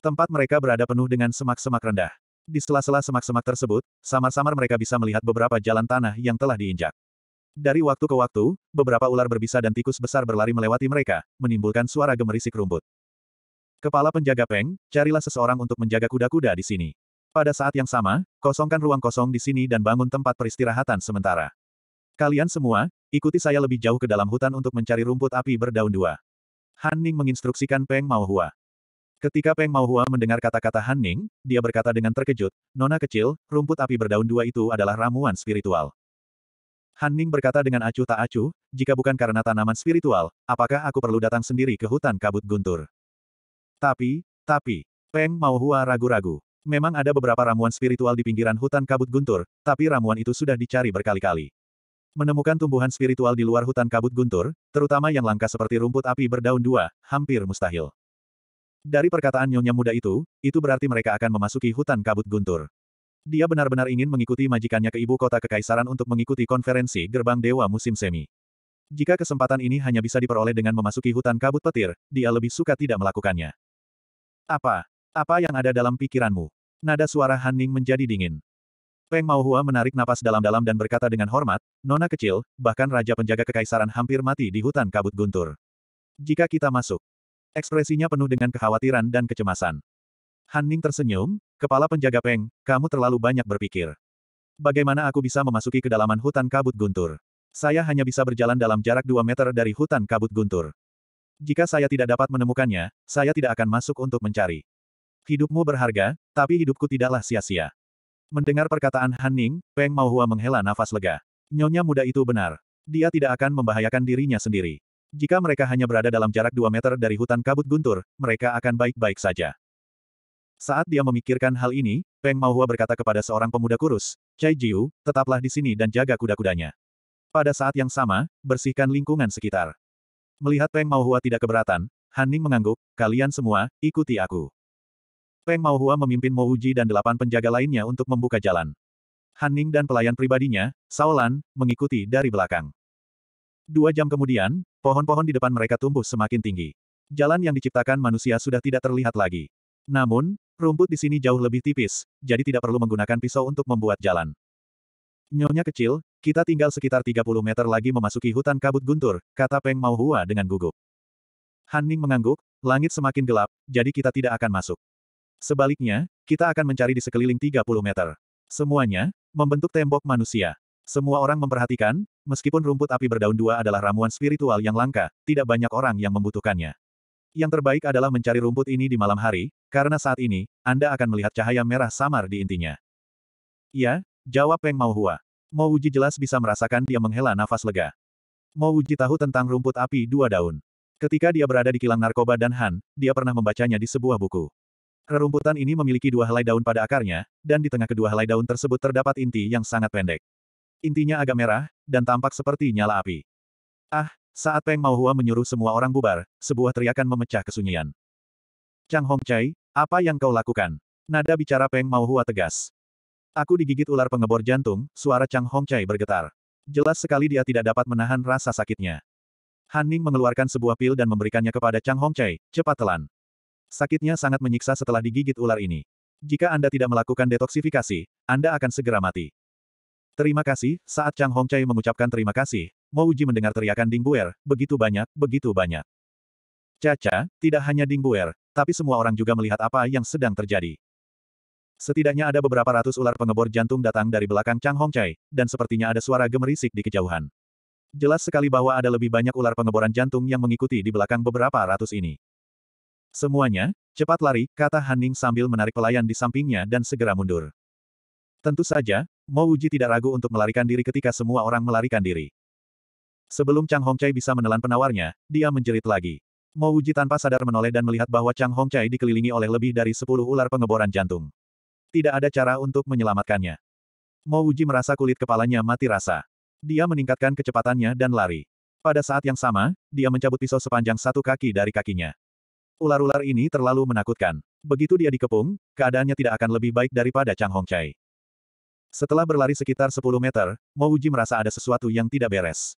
Tempat mereka berada penuh dengan semak-semak rendah. Di sela-sela semak-semak tersebut, samar-samar mereka bisa melihat beberapa jalan tanah yang telah diinjak. Dari waktu ke waktu, beberapa ular berbisa dan tikus besar berlari melewati mereka, menimbulkan suara gemerisik rumput. Kepala penjaga Peng, carilah seseorang untuk menjaga kuda-kuda di sini. Pada saat yang sama, kosongkan ruang kosong di sini dan bangun tempat peristirahatan sementara. Kalian semua, ikuti saya lebih jauh ke dalam hutan untuk mencari rumput api berdaun dua. Han Ning menginstruksikan Peng Maohua. Ketika Peng Maohua mendengar kata-kata Han Ning, dia berkata dengan terkejut, Nona kecil, rumput api berdaun dua itu adalah ramuan spiritual. Han Ning berkata dengan acuh tak acuh, jika bukan karena tanaman spiritual, apakah aku perlu datang sendiri ke hutan kabut guntur? Tapi, tapi, Peng Mao Hua ragu-ragu. Memang ada beberapa ramuan spiritual di pinggiran hutan kabut guntur, tapi ramuan itu sudah dicari berkali-kali. Menemukan tumbuhan spiritual di luar hutan kabut guntur, terutama yang langka seperti rumput api berdaun dua, hampir mustahil. Dari perkataan nyonya muda itu, itu berarti mereka akan memasuki hutan kabut guntur. Dia benar-benar ingin mengikuti majikannya ke ibu kota kekaisaran untuk mengikuti konferensi gerbang dewa musim semi. Jika kesempatan ini hanya bisa diperoleh dengan memasuki hutan kabut petir, dia lebih suka tidak melakukannya. Apa? Apa yang ada dalam pikiranmu? Nada suara Ning menjadi dingin. Peng Mauhua menarik napas dalam-dalam dan berkata dengan hormat, Nona kecil, bahkan Raja Penjaga Kekaisaran hampir mati di hutan kabut guntur. Jika kita masuk, ekspresinya penuh dengan kekhawatiran dan kecemasan. Han Ning tersenyum, kepala penjaga Peng, kamu terlalu banyak berpikir. Bagaimana aku bisa memasuki kedalaman hutan kabut guntur? Saya hanya bisa berjalan dalam jarak 2 meter dari hutan kabut guntur. Jika saya tidak dapat menemukannya, saya tidak akan masuk untuk mencari. Hidupmu berharga, tapi hidupku tidaklah sia-sia. Mendengar perkataan Han Ning, Peng Hua menghela nafas lega. Nyonya muda itu benar. Dia tidak akan membahayakan dirinya sendiri. Jika mereka hanya berada dalam jarak 2 meter dari hutan kabut guntur, mereka akan baik-baik saja. Saat dia memikirkan hal ini, Peng Maohua berkata kepada seorang pemuda kurus, Cai Jiu, tetaplah di sini dan jaga kuda-kudanya. Pada saat yang sama, bersihkan lingkungan sekitar. Melihat Peng Maohua tidak keberatan, Han Ning mengangguk, kalian semua, ikuti aku. Peng Maohua memimpin Mo Uji dan delapan penjaga lainnya untuk membuka jalan. Han Ning dan pelayan pribadinya, Saolan, mengikuti dari belakang. Dua jam kemudian, pohon-pohon di depan mereka tumbuh semakin tinggi. Jalan yang diciptakan manusia sudah tidak terlihat lagi. Namun, Rumput di sini jauh lebih tipis, jadi tidak perlu menggunakan pisau untuk membuat jalan. Nyonya kecil, kita tinggal sekitar 30 meter lagi memasuki hutan kabut guntur, kata Peng Mau Hua dengan gugup. Han Ning mengangguk, langit semakin gelap, jadi kita tidak akan masuk. Sebaliknya, kita akan mencari di sekeliling 30 meter. Semuanya, membentuk tembok manusia. Semua orang memperhatikan, meskipun rumput api berdaun dua adalah ramuan spiritual yang langka, tidak banyak orang yang membutuhkannya. Yang terbaik adalah mencari rumput ini di malam hari, karena saat ini, Anda akan melihat cahaya merah samar di intinya. Ya, jawab Peng Mauhua. Mao Uji jelas bisa merasakan dia menghela nafas lega. Mao Uji tahu tentang rumput api dua daun. Ketika dia berada di kilang narkoba dan Han, dia pernah membacanya di sebuah buku. Rerumputan ini memiliki dua helai daun pada akarnya, dan di tengah kedua helai daun tersebut terdapat inti yang sangat pendek. Intinya agak merah, dan tampak seperti nyala api. Ah, saat Peng Hua menyuruh semua orang bubar, sebuah teriakan memecah kesunyian. Chang Hongcai, apa yang kau lakukan? Nada bicara Peng Hua tegas. Aku digigit ular pengebor jantung, suara Chang Hongcai bergetar. Jelas sekali dia tidak dapat menahan rasa sakitnya. Han Ning mengeluarkan sebuah pil dan memberikannya kepada Chang Hongcai, cepat telan. Sakitnya sangat menyiksa setelah digigit ular ini. Jika Anda tidak melakukan detoksifikasi, Anda akan segera mati. Terima kasih, saat Chang Hongcai mengucapkan terima kasih, Mo Uji mendengar teriakan Ding Bu'er begitu banyak, begitu banyak. Caca, tidak hanya Ding Bu'er, tapi semua orang juga melihat apa yang sedang terjadi. Setidaknya ada beberapa ratus ular pengebor jantung datang dari belakang Chang Hongcai, dan sepertinya ada suara gemerisik di kejauhan. Jelas sekali bahwa ada lebih banyak ular pengeboran jantung yang mengikuti di belakang beberapa ratus ini. Semuanya, cepat lari, kata Haning sambil menarik pelayan di sampingnya dan segera mundur. Tentu saja, Mo Uji tidak ragu untuk melarikan diri ketika semua orang melarikan diri. Sebelum Chang Hongcai bisa menelan penawarnya, dia menjerit lagi. Mo Wuji tanpa sadar menoleh dan melihat bahwa Chang Hongcai dikelilingi oleh lebih dari sepuluh ular pengeboran jantung. Tidak ada cara untuk menyelamatkannya. Mo Wuji merasa kulit kepalanya mati rasa. Dia meningkatkan kecepatannya dan lari. Pada saat yang sama, dia mencabut pisau sepanjang satu kaki dari kakinya. Ular-ular ini terlalu menakutkan. Begitu dia dikepung, keadaannya tidak akan lebih baik daripada Chang Hongcai. Setelah berlari sekitar 10 meter, Mo Wuji merasa ada sesuatu yang tidak beres.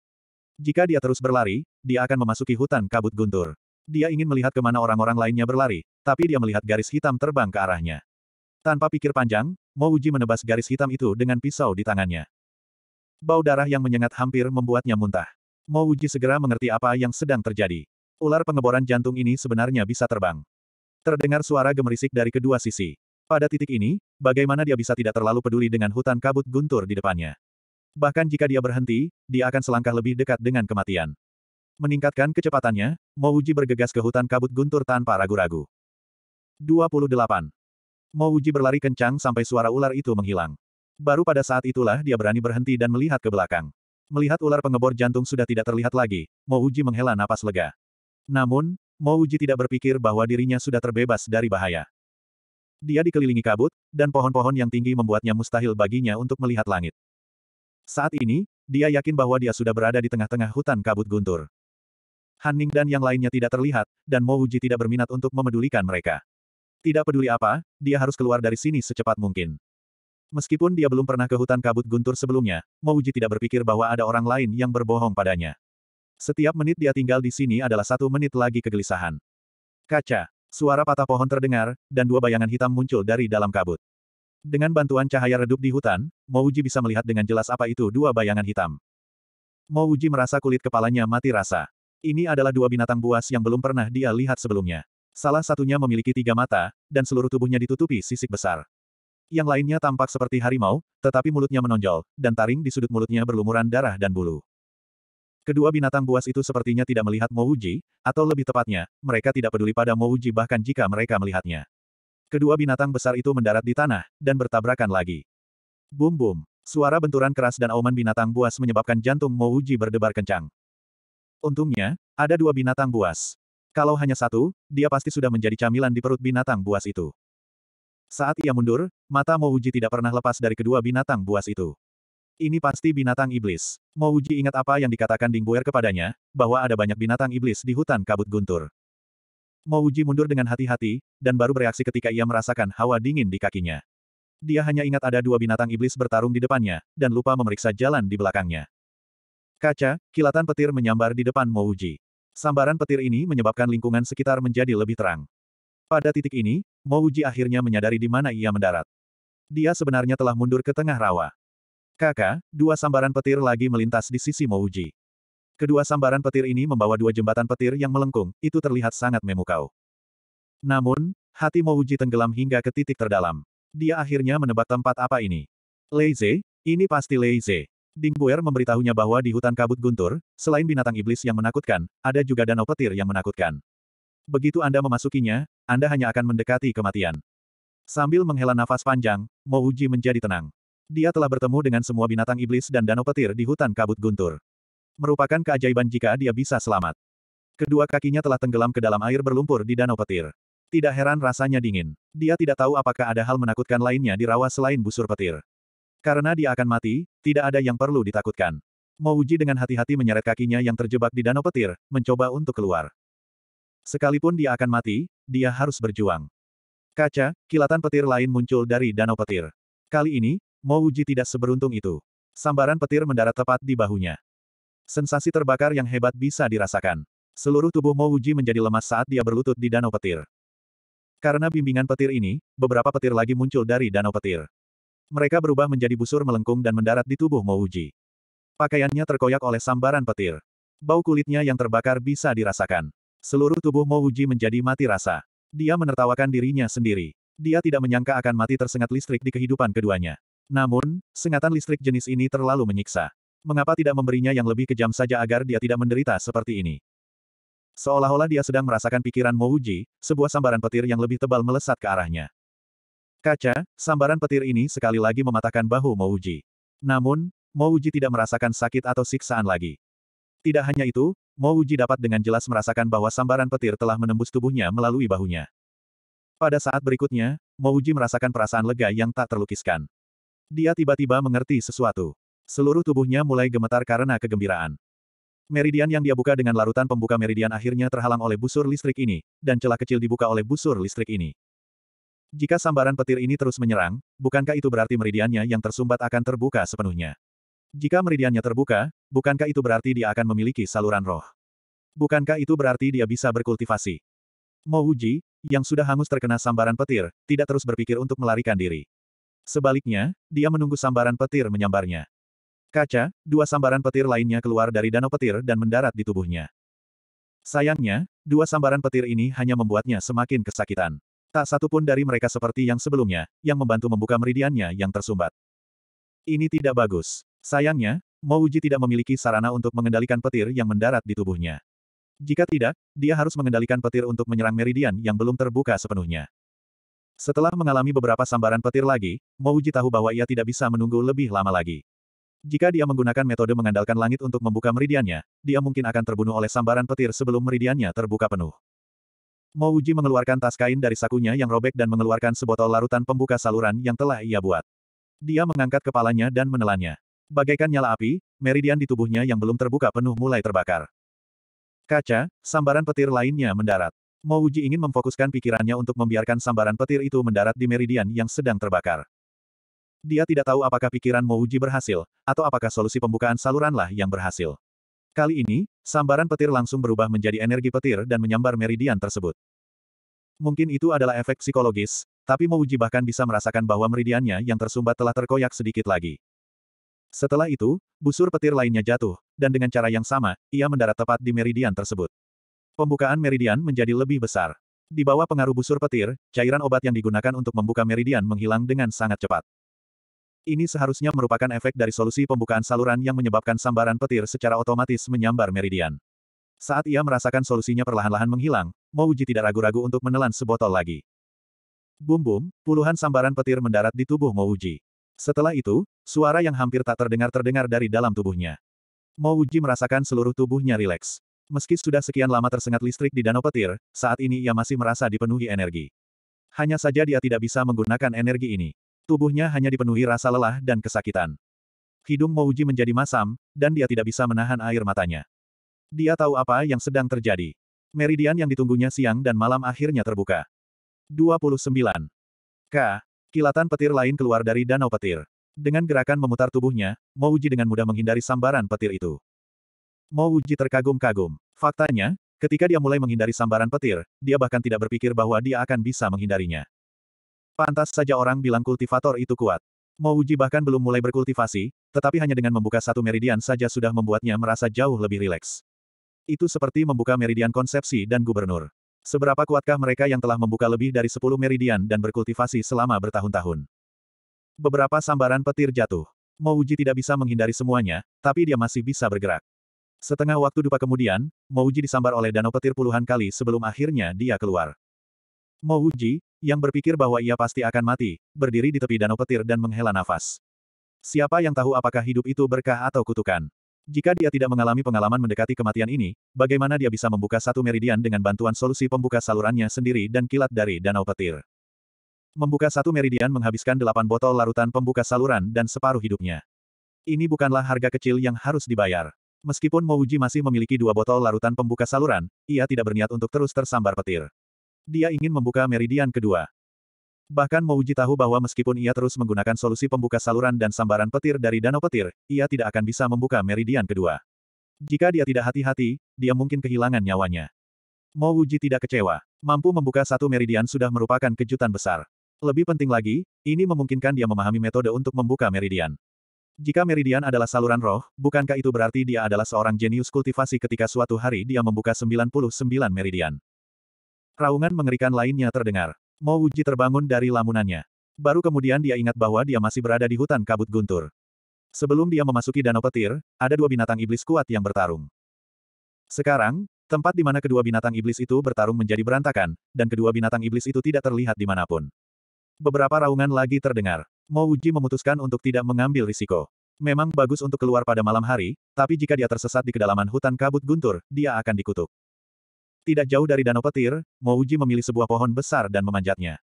Jika dia terus berlari, dia akan memasuki hutan kabut guntur. Dia ingin melihat kemana orang-orang lainnya berlari, tapi dia melihat garis hitam terbang ke arahnya. Tanpa pikir panjang, Mo Uji menebas garis hitam itu dengan pisau di tangannya. Bau darah yang menyengat hampir membuatnya muntah. Mo Uji segera mengerti apa yang sedang terjadi. Ular pengeboran jantung ini sebenarnya bisa terbang. Terdengar suara gemerisik dari kedua sisi. Pada titik ini, bagaimana dia bisa tidak terlalu peduli dengan hutan kabut guntur di depannya. Bahkan jika dia berhenti, dia akan selangkah lebih dekat dengan kematian. Meningkatkan kecepatannya, Mouji bergegas ke hutan kabut guntur tanpa ragu-ragu. 28. Mouji berlari kencang sampai suara ular itu menghilang. Baru pada saat itulah dia berani berhenti dan melihat ke belakang. Melihat ular pengebor jantung sudah tidak terlihat lagi, Mouji menghela napas lega. Namun, Mouji tidak berpikir bahwa dirinya sudah terbebas dari bahaya. Dia dikelilingi kabut, dan pohon-pohon yang tinggi membuatnya mustahil baginya untuk melihat langit. Saat ini, dia yakin bahwa dia sudah berada di tengah-tengah hutan kabut guntur. Han Ning dan yang lainnya tidak terlihat, dan Mo Uji tidak berminat untuk memedulikan mereka. Tidak peduli apa, dia harus keluar dari sini secepat mungkin. Meskipun dia belum pernah ke hutan kabut guntur sebelumnya, Mo Uji tidak berpikir bahwa ada orang lain yang berbohong padanya. Setiap menit dia tinggal di sini adalah satu menit lagi kegelisahan. Kaca, suara patah pohon terdengar, dan dua bayangan hitam muncul dari dalam kabut. Dengan bantuan cahaya redup di hutan, Mouji bisa melihat dengan jelas apa itu dua bayangan hitam. Mouji merasa kulit kepalanya mati rasa. Ini adalah dua binatang buas yang belum pernah dia lihat sebelumnya. Salah satunya memiliki tiga mata, dan seluruh tubuhnya ditutupi sisik besar. Yang lainnya tampak seperti harimau, tetapi mulutnya menonjol, dan taring di sudut mulutnya berlumuran darah dan bulu. Kedua binatang buas itu sepertinya tidak melihat Mouji, atau lebih tepatnya, mereka tidak peduli pada Mouji bahkan jika mereka melihatnya. Kedua binatang besar itu mendarat di tanah, dan bertabrakan lagi. Bum-bum. Suara benturan keras dan auman binatang buas menyebabkan jantung Mouji berdebar kencang. Untungnya, ada dua binatang buas. Kalau hanya satu, dia pasti sudah menjadi camilan di perut binatang buas itu. Saat ia mundur, mata Mouji tidak pernah lepas dari kedua binatang buas itu. Ini pasti binatang iblis. Mouji ingat apa yang dikatakan Ding Buer kepadanya, bahwa ada banyak binatang iblis di hutan kabut guntur. Mo Uji mundur dengan hati-hati, dan baru bereaksi ketika ia merasakan hawa dingin di kakinya. Dia hanya ingat ada dua binatang iblis bertarung di depannya, dan lupa memeriksa jalan di belakangnya. Kaca, kilatan petir menyambar di depan Mo Uji. Sambaran petir ini menyebabkan lingkungan sekitar menjadi lebih terang. Pada titik ini, Mo Uji akhirnya menyadari di mana ia mendarat. Dia sebenarnya telah mundur ke tengah rawa. Kakak, dua sambaran petir lagi melintas di sisi Mouji. Kedua sambaran petir ini membawa dua jembatan petir yang melengkung, itu terlihat sangat memukau. Namun, hati Mouji tenggelam hingga ke titik terdalam. Dia akhirnya menebak tempat apa ini. Leize, ini pasti Leize. Buer memberitahunya bahwa di hutan kabut guntur, selain binatang iblis yang menakutkan, ada juga danau petir yang menakutkan. Begitu Anda memasukinya, Anda hanya akan mendekati kematian. Sambil menghela nafas panjang, Mouji menjadi tenang. Dia telah bertemu dengan semua binatang iblis dan danau petir di hutan kabut guntur. Merupakan keajaiban jika dia bisa selamat. Kedua kakinya telah tenggelam ke dalam air berlumpur di danau petir. Tidak heran rasanya dingin. Dia tidak tahu apakah ada hal menakutkan lainnya di rawa selain busur petir. Karena dia akan mati, tidak ada yang perlu ditakutkan. Mouji dengan hati-hati menyeret kakinya yang terjebak di danau petir, mencoba untuk keluar. Sekalipun dia akan mati, dia harus berjuang. Kaca, kilatan petir lain muncul dari danau petir. Kali ini, Mouji tidak seberuntung itu. Sambaran petir mendarat tepat di bahunya. Sensasi terbakar yang hebat bisa dirasakan. Seluruh tubuh Mo Wuji menjadi lemas saat dia berlutut di danau petir. Karena bimbingan petir ini, beberapa petir lagi muncul dari danau petir. Mereka berubah menjadi busur melengkung dan mendarat di tubuh Mo Wuji. Pakaiannya terkoyak oleh sambaran petir. Bau kulitnya yang terbakar bisa dirasakan. Seluruh tubuh Mo Wuji menjadi mati rasa. Dia menertawakan dirinya sendiri. Dia tidak menyangka akan mati tersengat listrik di kehidupan keduanya. Namun, sengatan listrik jenis ini terlalu menyiksa. Mengapa tidak memberinya yang lebih kejam saja agar dia tidak menderita seperti ini? Seolah-olah dia sedang merasakan pikiran Mouji, sebuah sambaran petir yang lebih tebal melesat ke arahnya. Kaca, sambaran petir ini sekali lagi mematahkan bahu Mouji. Namun, Mouji tidak merasakan sakit atau siksaan lagi. Tidak hanya itu, Mouji dapat dengan jelas merasakan bahwa sambaran petir telah menembus tubuhnya melalui bahunya. Pada saat berikutnya, Mouji merasakan perasaan lega yang tak terlukiskan. Dia tiba-tiba mengerti sesuatu. Seluruh tubuhnya mulai gemetar karena kegembiraan. Meridian yang dia buka dengan larutan pembuka meridian akhirnya terhalang oleh busur listrik ini, dan celah kecil dibuka oleh busur listrik ini. Jika sambaran petir ini terus menyerang, bukankah itu berarti meridiannya yang tersumbat akan terbuka sepenuhnya? Jika meridiannya terbuka, bukankah itu berarti dia akan memiliki saluran roh? Bukankah itu berarti dia bisa berkultivasi? Mouji, yang sudah hangus terkena sambaran petir, tidak terus berpikir untuk melarikan diri. Sebaliknya, dia menunggu sambaran petir menyambarnya. Kaca, dua sambaran petir lainnya keluar dari danau petir dan mendarat di tubuhnya. Sayangnya, dua sambaran petir ini hanya membuatnya semakin kesakitan. Tak satu pun dari mereka seperti yang sebelumnya, yang membantu membuka meridiannya yang tersumbat. Ini tidak bagus. Sayangnya, Mouji tidak memiliki sarana untuk mengendalikan petir yang mendarat di tubuhnya. Jika tidak, dia harus mengendalikan petir untuk menyerang meridian yang belum terbuka sepenuhnya. Setelah mengalami beberapa sambaran petir lagi, Mouji tahu bahwa ia tidak bisa menunggu lebih lama lagi. Jika dia menggunakan metode mengandalkan langit untuk membuka meridiannya, dia mungkin akan terbunuh oleh sambaran petir sebelum meridiannya terbuka penuh. Mo Uji mengeluarkan tas kain dari sakunya yang robek dan mengeluarkan sebotol larutan pembuka saluran yang telah ia buat. Dia mengangkat kepalanya dan menelannya. Bagaikan nyala api, meridian di tubuhnya yang belum terbuka penuh mulai terbakar. Kaca, sambaran petir lainnya mendarat. Mo Uji ingin memfokuskan pikirannya untuk membiarkan sambaran petir itu mendarat di meridian yang sedang terbakar. Dia tidak tahu apakah pikiran Mouji berhasil, atau apakah solusi pembukaan saluranlah yang berhasil. Kali ini, sambaran petir langsung berubah menjadi energi petir dan menyambar meridian tersebut. Mungkin itu adalah efek psikologis, tapi Mouji bahkan bisa merasakan bahwa meridiannya yang tersumbat telah terkoyak sedikit lagi. Setelah itu, busur petir lainnya jatuh, dan dengan cara yang sama, ia mendarat tepat di meridian tersebut. Pembukaan meridian menjadi lebih besar. Di bawah pengaruh busur petir, cairan obat yang digunakan untuk membuka meridian menghilang dengan sangat cepat. Ini seharusnya merupakan efek dari solusi pembukaan saluran yang menyebabkan sambaran petir secara otomatis menyambar meridian. Saat ia merasakan solusinya perlahan-lahan menghilang, Mouji tidak ragu-ragu untuk menelan sebotol lagi. Bum-bum, puluhan sambaran petir mendarat di tubuh Mouji. Setelah itu, suara yang hampir tak terdengar terdengar dari dalam tubuhnya. Mouji merasakan seluruh tubuhnya rileks. Meski sudah sekian lama tersengat listrik di danau petir, saat ini ia masih merasa dipenuhi energi. Hanya saja dia tidak bisa menggunakan energi ini. Tubuhnya hanya dipenuhi rasa lelah dan kesakitan. Hidung Mouji menjadi masam, dan dia tidak bisa menahan air matanya. Dia tahu apa yang sedang terjadi. Meridian yang ditunggunya siang dan malam akhirnya terbuka. 29. K. Kilatan petir lain keluar dari danau petir. Dengan gerakan memutar tubuhnya, Mouji dengan mudah menghindari sambaran petir itu. Mouji terkagum-kagum. Faktanya, ketika dia mulai menghindari sambaran petir, dia bahkan tidak berpikir bahwa dia akan bisa menghindarinya. Pantas saja orang bilang kultivator itu kuat. uji bahkan belum mulai berkultivasi, tetapi hanya dengan membuka satu meridian saja sudah membuatnya merasa jauh lebih rileks. Itu seperti membuka meridian konsepsi dan gubernur. Seberapa kuatkah mereka yang telah membuka lebih dari 10 meridian dan berkultivasi selama bertahun-tahun? Beberapa sambaran petir jatuh. Mouji tidak bisa menghindari semuanya, tapi dia masih bisa bergerak. Setengah waktu dupa kemudian, Mouji disambar oleh danau petir puluhan kali sebelum akhirnya dia keluar. Mouji, yang berpikir bahwa ia pasti akan mati, berdiri di tepi danau petir dan menghela nafas. Siapa yang tahu apakah hidup itu berkah atau kutukan? Jika dia tidak mengalami pengalaman mendekati kematian ini, bagaimana dia bisa membuka satu meridian dengan bantuan solusi pembuka salurannya sendiri dan kilat dari danau petir? Membuka satu meridian menghabiskan delapan botol larutan pembuka saluran dan separuh hidupnya. Ini bukanlah harga kecil yang harus dibayar. Meskipun Mouji masih memiliki dua botol larutan pembuka saluran, ia tidak berniat untuk terus tersambar petir. Dia ingin membuka meridian kedua. Bahkan Mouji tahu bahwa meskipun ia terus menggunakan solusi pembuka saluran dan sambaran petir dari danau petir, ia tidak akan bisa membuka meridian kedua. Jika dia tidak hati-hati, dia mungkin kehilangan nyawanya. Mouji tidak kecewa. Mampu membuka satu meridian sudah merupakan kejutan besar. Lebih penting lagi, ini memungkinkan dia memahami metode untuk membuka meridian. Jika meridian adalah saluran roh, bukankah itu berarti dia adalah seorang jenius kultivasi ketika suatu hari dia membuka 99 meridian? Raungan mengerikan lainnya terdengar. Mo Wuji terbangun dari lamunannya. Baru kemudian dia ingat bahwa dia masih berada di hutan kabut guntur. Sebelum dia memasuki danau petir, ada dua binatang iblis kuat yang bertarung. Sekarang, tempat di mana kedua binatang iblis itu bertarung menjadi berantakan, dan kedua binatang iblis itu tidak terlihat di dimanapun. Beberapa raungan lagi terdengar. Mo Wuji memutuskan untuk tidak mengambil risiko. Memang bagus untuk keluar pada malam hari, tapi jika dia tersesat di kedalaman hutan kabut guntur, dia akan dikutuk. Tidak jauh dari danau petir, Mouji memilih sebuah pohon besar dan memanjatnya.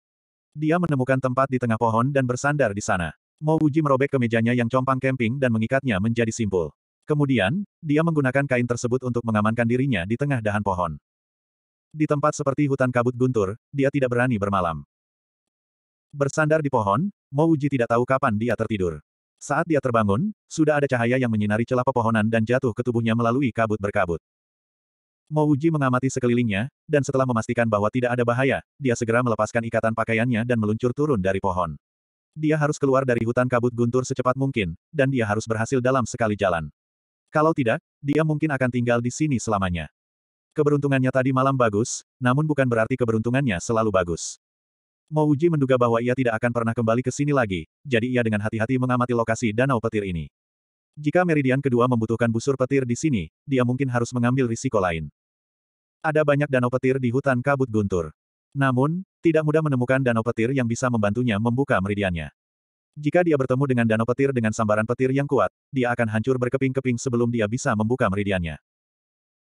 Dia menemukan tempat di tengah pohon dan bersandar di sana. Mouji merobek kemejanya yang compang camping dan mengikatnya menjadi simpul. Kemudian, dia menggunakan kain tersebut untuk mengamankan dirinya di tengah dahan pohon. Di tempat seperti hutan kabut guntur, dia tidak berani bermalam. Bersandar di pohon, Mouji tidak tahu kapan dia tertidur. Saat dia terbangun, sudah ada cahaya yang menyinari celah pepohonan dan jatuh ke tubuhnya melalui kabut berkabut. Mo Uji mengamati sekelilingnya, dan setelah memastikan bahwa tidak ada bahaya, dia segera melepaskan ikatan pakaiannya dan meluncur turun dari pohon. Dia harus keluar dari hutan kabut guntur secepat mungkin, dan dia harus berhasil dalam sekali jalan. Kalau tidak, dia mungkin akan tinggal di sini selamanya. Keberuntungannya tadi malam bagus, namun bukan berarti keberuntungannya selalu bagus. Mo Uji menduga bahwa ia tidak akan pernah kembali ke sini lagi, jadi ia dengan hati-hati mengamati lokasi danau petir ini. Jika meridian kedua membutuhkan busur petir di sini, dia mungkin harus mengambil risiko lain. Ada banyak danau petir di hutan kabut guntur. Namun, tidak mudah menemukan danau petir yang bisa membantunya membuka meridiannya. Jika dia bertemu dengan danau petir dengan sambaran petir yang kuat, dia akan hancur berkeping-keping sebelum dia bisa membuka meridiannya.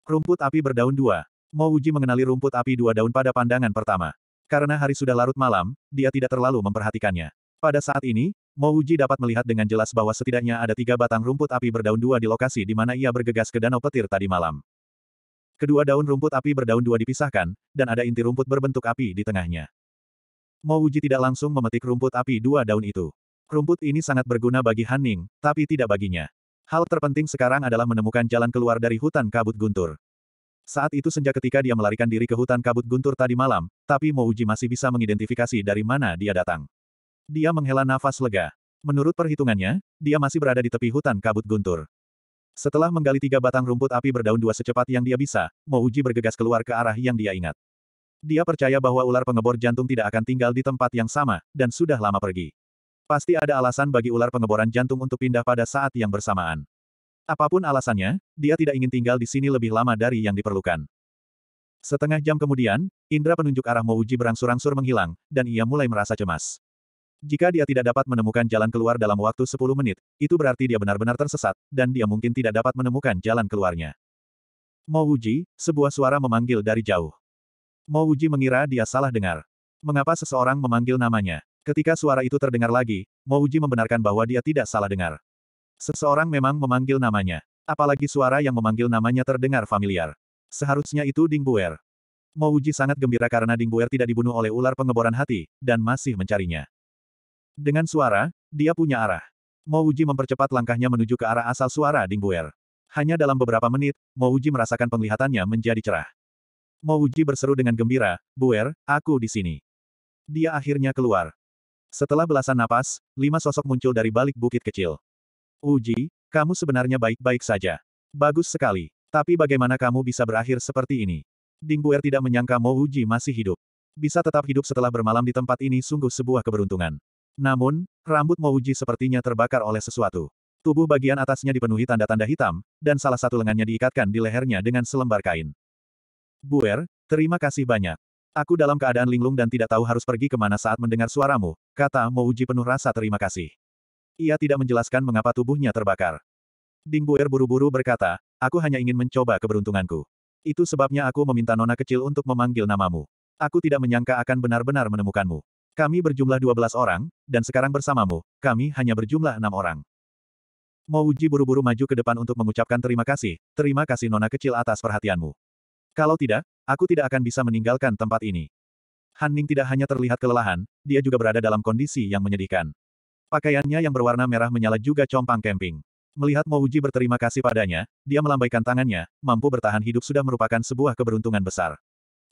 Rumput api berdaun dua. Mo Uji mengenali rumput api dua daun pada pandangan pertama. Karena hari sudah larut malam, dia tidak terlalu memperhatikannya. Pada saat ini, Mo Uji dapat melihat dengan jelas bahwa setidaknya ada tiga batang rumput api berdaun dua di lokasi di mana ia bergegas ke danau petir tadi malam. Kedua daun rumput api berdaun dua dipisahkan, dan ada inti rumput berbentuk api di tengahnya. Mo Uji tidak langsung memetik rumput api dua daun itu. Rumput ini sangat berguna bagi Han Ning, tapi tidak baginya. Hal terpenting sekarang adalah menemukan jalan keluar dari hutan kabut guntur. Saat itu senja ketika dia melarikan diri ke hutan kabut guntur tadi malam, tapi Mo masih bisa mengidentifikasi dari mana dia datang. Dia menghela nafas lega. Menurut perhitungannya, dia masih berada di tepi hutan kabut guntur. Setelah menggali tiga batang rumput api berdaun dua secepat yang dia bisa, Mouji bergegas keluar ke arah yang dia ingat. Dia percaya bahwa ular pengebor jantung tidak akan tinggal di tempat yang sama, dan sudah lama pergi. Pasti ada alasan bagi ular pengeboran jantung untuk pindah pada saat yang bersamaan. Apapun alasannya, dia tidak ingin tinggal di sini lebih lama dari yang diperlukan. Setengah jam kemudian, indera penunjuk arah Mouji berangsur-angsur menghilang, dan ia mulai merasa cemas. Jika dia tidak dapat menemukan jalan keluar dalam waktu 10 menit, itu berarti dia benar-benar tersesat, dan dia mungkin tidak dapat menemukan jalan keluarnya. Wuji, sebuah suara memanggil dari jauh. Wuji mengira dia salah dengar. Mengapa seseorang memanggil namanya? Ketika suara itu terdengar lagi, Wuji membenarkan bahwa dia tidak salah dengar. Seseorang memang memanggil namanya. Apalagi suara yang memanggil namanya terdengar familiar. Seharusnya itu Ding Dingbuer. Wuji sangat gembira karena Ding Buer tidak dibunuh oleh ular pengeboran hati, dan masih mencarinya. Dengan suara, dia punya arah. Mo Uji mempercepat langkahnya menuju ke arah asal suara Ding Bu'er. Hanya dalam beberapa menit, Mo Uji merasakan penglihatannya menjadi cerah. Mo Uji berseru dengan gembira, Buer, aku di sini. Dia akhirnya keluar. Setelah belasan napas, lima sosok muncul dari balik bukit kecil. Uji, kamu sebenarnya baik-baik saja. Bagus sekali. Tapi bagaimana kamu bisa berakhir seperti ini? Ding Bu'er tidak menyangka Mo Uji masih hidup. Bisa tetap hidup setelah bermalam di tempat ini sungguh sebuah keberuntungan. Namun, rambut Mouji sepertinya terbakar oleh sesuatu. Tubuh bagian atasnya dipenuhi tanda-tanda hitam, dan salah satu lengannya diikatkan di lehernya dengan selembar kain. Buer, terima kasih banyak. Aku dalam keadaan linglung dan tidak tahu harus pergi kemana saat mendengar suaramu, kata Mouji penuh rasa terima kasih. Ia tidak menjelaskan mengapa tubuhnya terbakar. Ding Buer buru-buru berkata, aku hanya ingin mencoba keberuntunganku. Itu sebabnya aku meminta nona kecil untuk memanggil namamu. Aku tidak menyangka akan benar-benar menemukanmu. Kami berjumlah 12 orang, dan sekarang bersamamu, kami hanya berjumlah enam orang. Mouji buru-buru maju ke depan untuk mengucapkan terima kasih, terima kasih nona kecil atas perhatianmu. Kalau tidak, aku tidak akan bisa meninggalkan tempat ini. Hanning tidak hanya terlihat kelelahan, dia juga berada dalam kondisi yang menyedihkan. Pakaiannya yang berwarna merah menyala juga compang camping. Melihat Mouji berterima kasih padanya, dia melambaikan tangannya, mampu bertahan hidup sudah merupakan sebuah keberuntungan besar.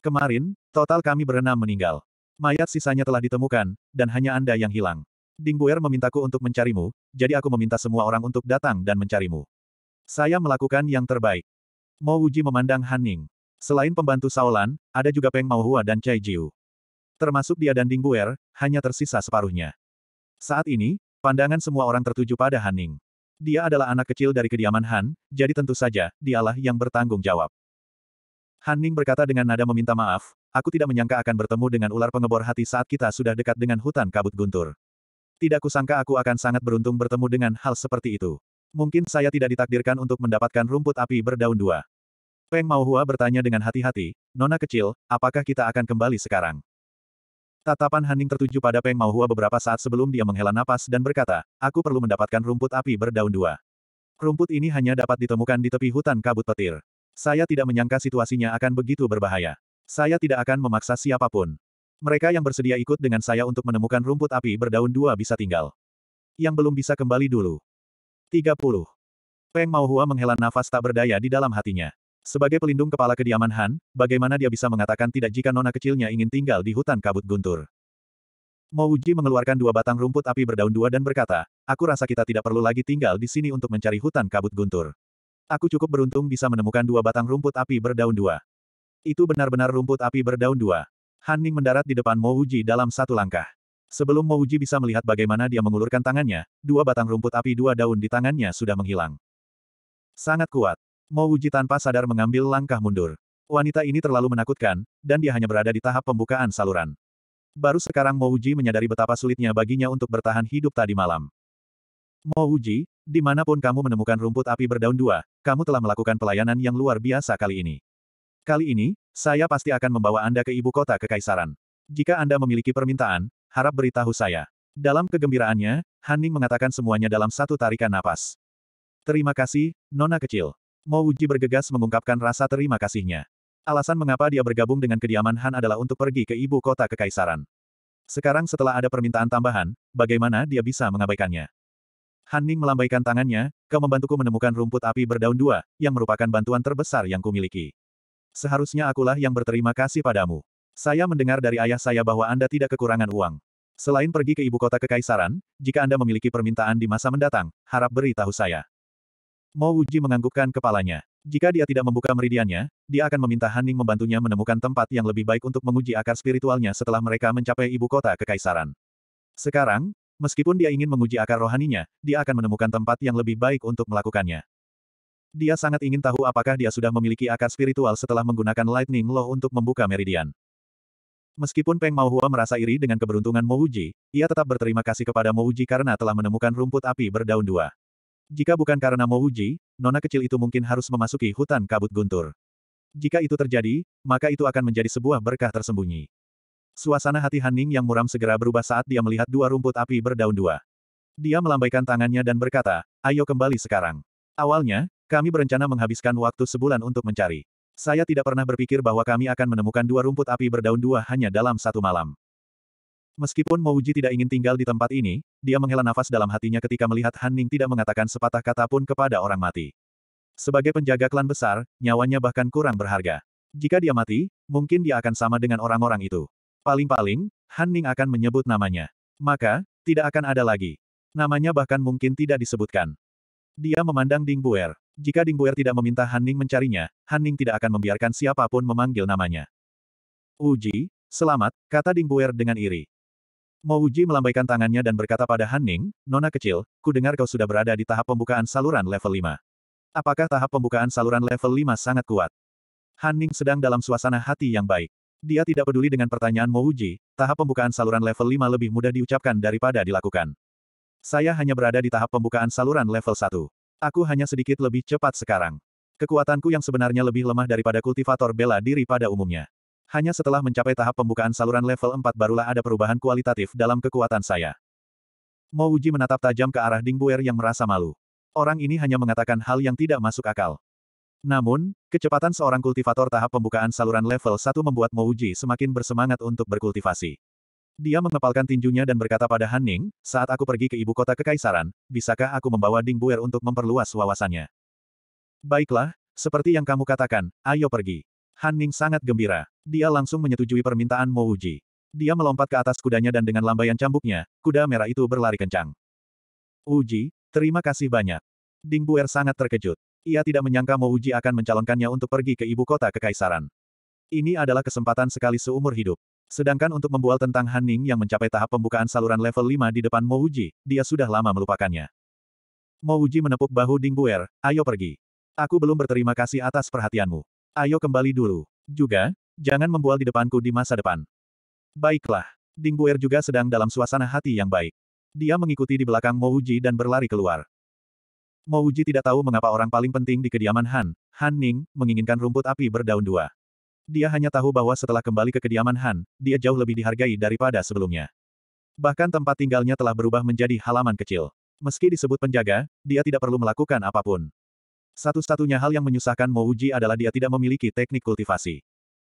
Kemarin, total kami berenam meninggal. Mayat sisanya telah ditemukan, dan hanya Anda yang hilang. Ding Bu'er memintaku untuk mencarimu, jadi aku meminta semua orang untuk datang dan mencarimu. Saya melakukan yang terbaik. Mo Wuji memandang Han Ning. Selain pembantu Saolan, ada juga Peng Maohua dan Chai Jiu. Termasuk dia dan Ding Bu'er, hanya tersisa separuhnya. Saat ini, pandangan semua orang tertuju pada Han Ning. Dia adalah anak kecil dari kediaman Han, jadi tentu saja, dialah yang bertanggung jawab. Han Ning berkata dengan nada meminta maaf, Aku tidak menyangka akan bertemu dengan ular pengebor hati saat kita sudah dekat dengan hutan kabut guntur. Tidak kusangka aku akan sangat beruntung bertemu dengan hal seperti itu. Mungkin saya tidak ditakdirkan untuk mendapatkan rumput api berdaun dua. Peng Mauhua bertanya dengan hati-hati, Nona kecil, apakah kita akan kembali sekarang? Tatapan Haning tertuju pada Peng Mauhua beberapa saat sebelum dia menghela napas dan berkata, aku perlu mendapatkan rumput api berdaun dua. Rumput ini hanya dapat ditemukan di tepi hutan kabut petir. Saya tidak menyangka situasinya akan begitu berbahaya. Saya tidak akan memaksa siapapun. Mereka yang bersedia ikut dengan saya untuk menemukan rumput api berdaun dua bisa tinggal. Yang belum bisa kembali dulu. 30. Peng Maohua menghela nafas tak berdaya di dalam hatinya. Sebagai pelindung kepala kediaman Han, bagaimana dia bisa mengatakan tidak jika nona kecilnya ingin tinggal di hutan kabut guntur? Mouji mengeluarkan dua batang rumput api berdaun dua dan berkata, aku rasa kita tidak perlu lagi tinggal di sini untuk mencari hutan kabut guntur. Aku cukup beruntung bisa menemukan dua batang rumput api berdaun dua. Itu benar-benar rumput api berdaun dua. Han Ning mendarat di depan Mo Uji dalam satu langkah. Sebelum Mo Uji bisa melihat bagaimana dia mengulurkan tangannya, dua batang rumput api dua daun di tangannya sudah menghilang. Sangat kuat. Mo Uji tanpa sadar mengambil langkah mundur. Wanita ini terlalu menakutkan, dan dia hanya berada di tahap pembukaan saluran. Baru sekarang Mo Uji menyadari betapa sulitnya baginya untuk bertahan hidup tadi malam. Mo Uji, dimanapun kamu menemukan rumput api berdaun dua, kamu telah melakukan pelayanan yang luar biasa kali ini. Kali ini, saya pasti akan membawa Anda ke ibu kota kekaisaran. Jika Anda memiliki permintaan, harap beritahu saya. Dalam kegembiraannya, Hanning mengatakan semuanya dalam satu tarikan napas. Terima kasih, Nona kecil. Mo Uji bergegas mengungkapkan rasa terima kasihnya. Alasan mengapa dia bergabung dengan kediaman Han adalah untuk pergi ke ibu kota kekaisaran. Sekarang setelah ada permintaan tambahan, bagaimana dia bisa mengabaikannya? Hanning melambaikan tangannya, kau membantuku menemukan rumput api berdaun dua, yang merupakan bantuan terbesar yang kumiliki. Seharusnya akulah yang berterima kasih padamu. Saya mendengar dari ayah saya bahwa Anda tidak kekurangan uang. Selain pergi ke ibu kota kekaisaran, jika Anda memiliki permintaan di masa mendatang, harap beritahu saya. Mo Wuji menganggukkan kepalanya. Jika dia tidak membuka meridiannya, dia akan meminta Hanning membantunya menemukan tempat yang lebih baik untuk menguji akar spiritualnya setelah mereka mencapai ibu kota kekaisaran. Sekarang, meskipun dia ingin menguji akar rohaninya, dia akan menemukan tempat yang lebih baik untuk melakukannya. Dia sangat ingin tahu apakah dia sudah memiliki akar spiritual setelah menggunakan Lightning Law untuk membuka meridian. Meskipun Peng Maohua merasa iri dengan keberuntungan Mouji, ia tetap berterima kasih kepada Mouji karena telah menemukan rumput api berdaun dua. Jika bukan karena Mouji, nona kecil itu mungkin harus memasuki hutan kabut guntur. Jika itu terjadi, maka itu akan menjadi sebuah berkah tersembunyi. Suasana hati Haning yang muram segera berubah saat dia melihat dua rumput api berdaun dua. Dia melambaikan tangannya dan berkata, ayo kembali sekarang. Awalnya, kami berencana menghabiskan waktu sebulan untuk mencari. Saya tidak pernah berpikir bahwa kami akan menemukan dua rumput api berdaun dua hanya dalam satu malam. Meskipun Mouji tidak ingin tinggal di tempat ini, dia menghela nafas dalam hatinya ketika melihat Han Ning tidak mengatakan sepatah kata pun kepada orang mati. Sebagai penjaga klan besar, nyawanya bahkan kurang berharga. Jika dia mati, mungkin dia akan sama dengan orang-orang itu. Paling-paling, Han Ning akan menyebut namanya. Maka, tidak akan ada lagi. Namanya bahkan mungkin tidak disebutkan. Dia memandang Ding Buer. Jika Ding Buer tidak meminta Han Ning mencarinya, Han Ning tidak akan membiarkan siapapun memanggil namanya. Uji, selamat, kata Ding Buer dengan iri. Mo Uji melambaikan tangannya dan berkata pada Han Ning, Nona kecil, ku dengar kau sudah berada di tahap pembukaan saluran level 5. Apakah tahap pembukaan saluran level 5 sangat kuat? Han Ning sedang dalam suasana hati yang baik. Dia tidak peduli dengan pertanyaan Mo Uji, tahap pembukaan saluran level 5 lebih mudah diucapkan daripada dilakukan. Saya hanya berada di tahap pembukaan saluran level 1. Aku hanya sedikit lebih cepat sekarang. Kekuatanku yang sebenarnya lebih lemah daripada kultivator bela diri pada umumnya. Hanya setelah mencapai tahap pembukaan saluran level 4 barulah ada perubahan kualitatif dalam kekuatan saya. Mo Uji menatap tajam ke arah Ding Bu'er yang merasa malu. Orang ini hanya mengatakan hal yang tidak masuk akal. Namun, kecepatan seorang kultivator tahap pembukaan saluran level 1 membuat Mo Uji semakin bersemangat untuk berkultivasi. Dia mengepalkan tinjunya dan berkata pada Han Ning, saat aku pergi ke ibu kota kekaisaran, bisakah aku membawa Ding Buer untuk memperluas wawasannya? Baiklah, seperti yang kamu katakan, ayo pergi. Han Ning sangat gembira. Dia langsung menyetujui permintaan Mo Uji. Dia melompat ke atas kudanya dan dengan lambaian cambuknya, kuda merah itu berlari kencang. Uji, terima kasih banyak. Ding Buer sangat terkejut. Ia tidak menyangka Mo Uji akan mencalonkannya untuk pergi ke ibu kota kekaisaran. Ini adalah kesempatan sekali seumur hidup. Sedangkan untuk membual tentang Han Ning yang mencapai tahap pembukaan saluran level 5 di depan Mo Uji, dia sudah lama melupakannya. Mo Uji menepuk bahu Ding Buer, ayo pergi. Aku belum berterima kasih atas perhatianmu. Ayo kembali dulu. Juga, jangan membual di depanku di masa depan. Baiklah. Ding Buer juga sedang dalam suasana hati yang baik. Dia mengikuti di belakang Mo Uji dan berlari keluar. Mo Uji tidak tahu mengapa orang paling penting di kediaman Han, Han Ning, menginginkan rumput api berdaun dua. Dia hanya tahu bahwa setelah kembali ke kediaman Han, dia jauh lebih dihargai daripada sebelumnya. Bahkan tempat tinggalnya telah berubah menjadi halaman kecil. Meski disebut penjaga, dia tidak perlu melakukan apapun. Satu-satunya hal yang menyusahkan Mo Uji adalah dia tidak memiliki teknik kultivasi.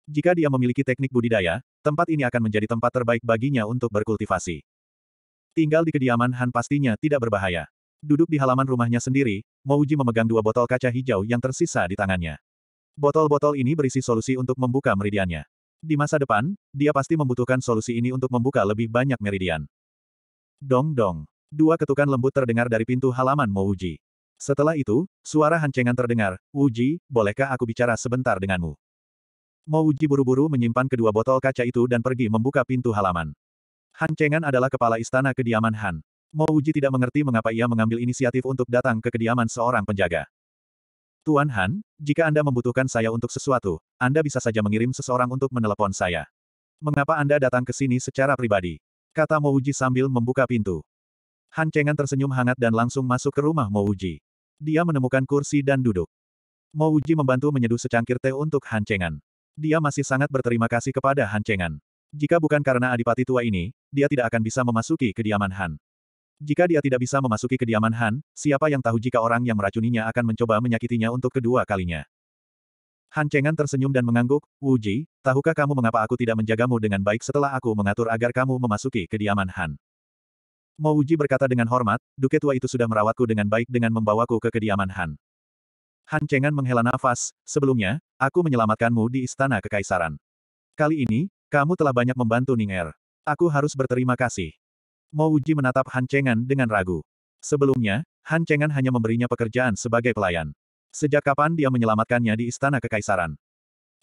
Jika dia memiliki teknik budidaya, tempat ini akan menjadi tempat terbaik baginya untuk berkultivasi. Tinggal di kediaman Han pastinya tidak berbahaya. Duduk di halaman rumahnya sendiri, Mouji memegang dua botol kaca hijau yang tersisa di tangannya. Botol-botol ini berisi solusi untuk membuka meridiannya. Di masa depan, dia pasti membutuhkan solusi ini untuk membuka lebih banyak meridian. Dong-dong. Dua ketukan lembut terdengar dari pintu halaman Mouji. Setelah itu, suara hancengan terdengar, Uji, bolehkah aku bicara sebentar denganmu? Uji buru-buru menyimpan kedua botol kaca itu dan pergi membuka pintu halaman. Hancengan adalah kepala istana kediaman Han. Uji tidak mengerti mengapa ia mengambil inisiatif untuk datang ke kediaman seorang penjaga. Tuan Han, jika Anda membutuhkan saya untuk sesuatu, Anda bisa saja mengirim seseorang untuk menelepon saya. Mengapa Anda datang ke sini secara pribadi? Kata Mouji sambil membuka pintu. Han Chengan tersenyum hangat dan langsung masuk ke rumah Mouji. Dia menemukan kursi dan duduk. Mouji membantu menyeduh secangkir teh untuk Han Chengan. Dia masih sangat berterima kasih kepada Han Chengan. Jika bukan karena adipati tua ini, dia tidak akan bisa memasuki kediaman Han. Jika dia tidak bisa memasuki kediaman Han, siapa yang tahu jika orang yang meracuninya akan mencoba menyakitinya untuk kedua kalinya. Han Chengan tersenyum dan mengangguk, Wuji, tahukah kamu mengapa aku tidak menjagamu dengan baik setelah aku mengatur agar kamu memasuki kediaman Han? Mo Wuji berkata dengan hormat, Duke tua itu sudah merawatku dengan baik dengan membawaku ke kediaman Han. Han Chengan menghela nafas, sebelumnya, aku menyelamatkanmu di istana kekaisaran. Kali ini, kamu telah banyak membantu Ning Er. Aku harus berterima kasih. Mo Uji menatap Han Chengan dengan ragu. Sebelumnya, Han Chengan hanya memberinya pekerjaan sebagai pelayan. Sejak kapan dia menyelamatkannya di istana kekaisaran?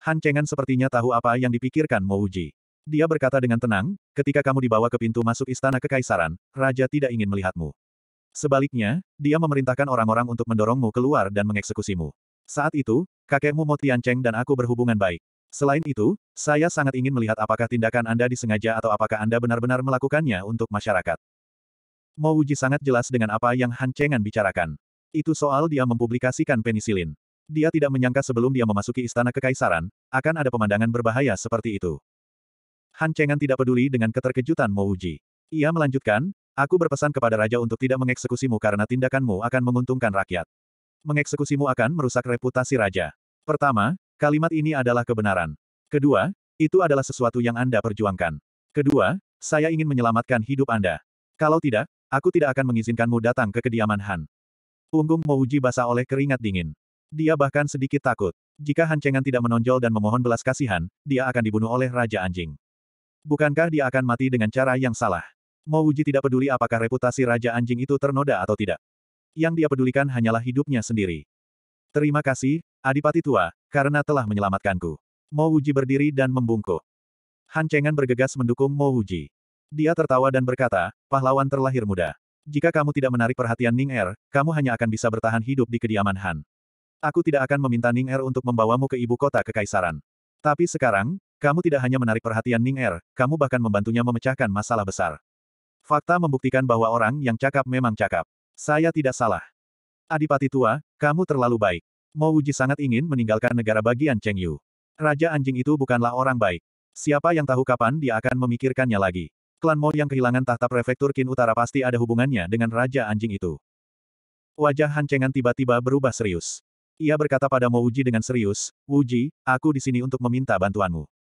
Han Chengan sepertinya tahu apa yang dipikirkan Mo Uji. Dia berkata dengan tenang, ketika kamu dibawa ke pintu masuk istana kekaisaran, raja tidak ingin melihatmu. Sebaliknya, dia memerintahkan orang-orang untuk mendorongmu keluar dan mengeksekusimu. Saat itu, kakekmu Mo Tiancheng dan aku berhubungan baik. Selain itu, saya sangat ingin melihat apakah tindakan Anda disengaja atau apakah Anda benar-benar melakukannya untuk masyarakat. Mouji sangat jelas dengan apa yang Han Chengan bicarakan. Itu soal dia mempublikasikan penisilin. Dia tidak menyangka sebelum dia memasuki istana kekaisaran, akan ada pemandangan berbahaya seperti itu. Han Chengan tidak peduli dengan keterkejutan Mo Mouji. Ia melanjutkan, Aku berpesan kepada raja untuk tidak mengeksekusimu karena tindakanmu akan menguntungkan rakyat. Mengeksekusimu akan merusak reputasi raja. Pertama, Kalimat ini adalah kebenaran. Kedua, itu adalah sesuatu yang Anda perjuangkan. Kedua, saya ingin menyelamatkan hidup Anda. Kalau tidak, aku tidak akan mengizinkanmu datang ke kediaman Han. Punggung Mouji basah oleh keringat dingin. Dia bahkan sedikit takut. Jika Han Chengan tidak menonjol dan memohon belas kasihan, dia akan dibunuh oleh Raja Anjing. Bukankah dia akan mati dengan cara yang salah? Mouji tidak peduli apakah reputasi Raja Anjing itu ternoda atau tidak. Yang dia pedulikan hanyalah hidupnya sendiri. Terima kasih, Adipati Tua, karena telah menyelamatkanku. Mo Wuji berdiri dan membungkuk. Han Chengan bergegas mendukung Mo Wuji. Dia tertawa dan berkata, pahlawan terlahir muda. Jika kamu tidak menarik perhatian Ning Er, kamu hanya akan bisa bertahan hidup di kediaman Han. Aku tidak akan meminta Ning Er untuk membawamu ke ibu kota kekaisaran. Tapi sekarang, kamu tidak hanya menarik perhatian Ning Er, kamu bahkan membantunya memecahkan masalah besar. Fakta membuktikan bahwa orang yang cakap memang cakap. Saya tidak salah. Adipati tua, kamu terlalu baik. Mo Wuji sangat ingin meninggalkan negara bagian Cheng Yu. Raja anjing itu bukanlah orang baik. Siapa yang tahu kapan dia akan memikirkannya lagi. Klan Mo yang kehilangan tahta prefektur Qin Utara pasti ada hubungannya dengan Raja Anjing itu. Wajah Han Chengan tiba-tiba berubah serius. Ia berkata pada Mo Wuji dengan serius, Wuji, aku di sini untuk meminta bantuanmu.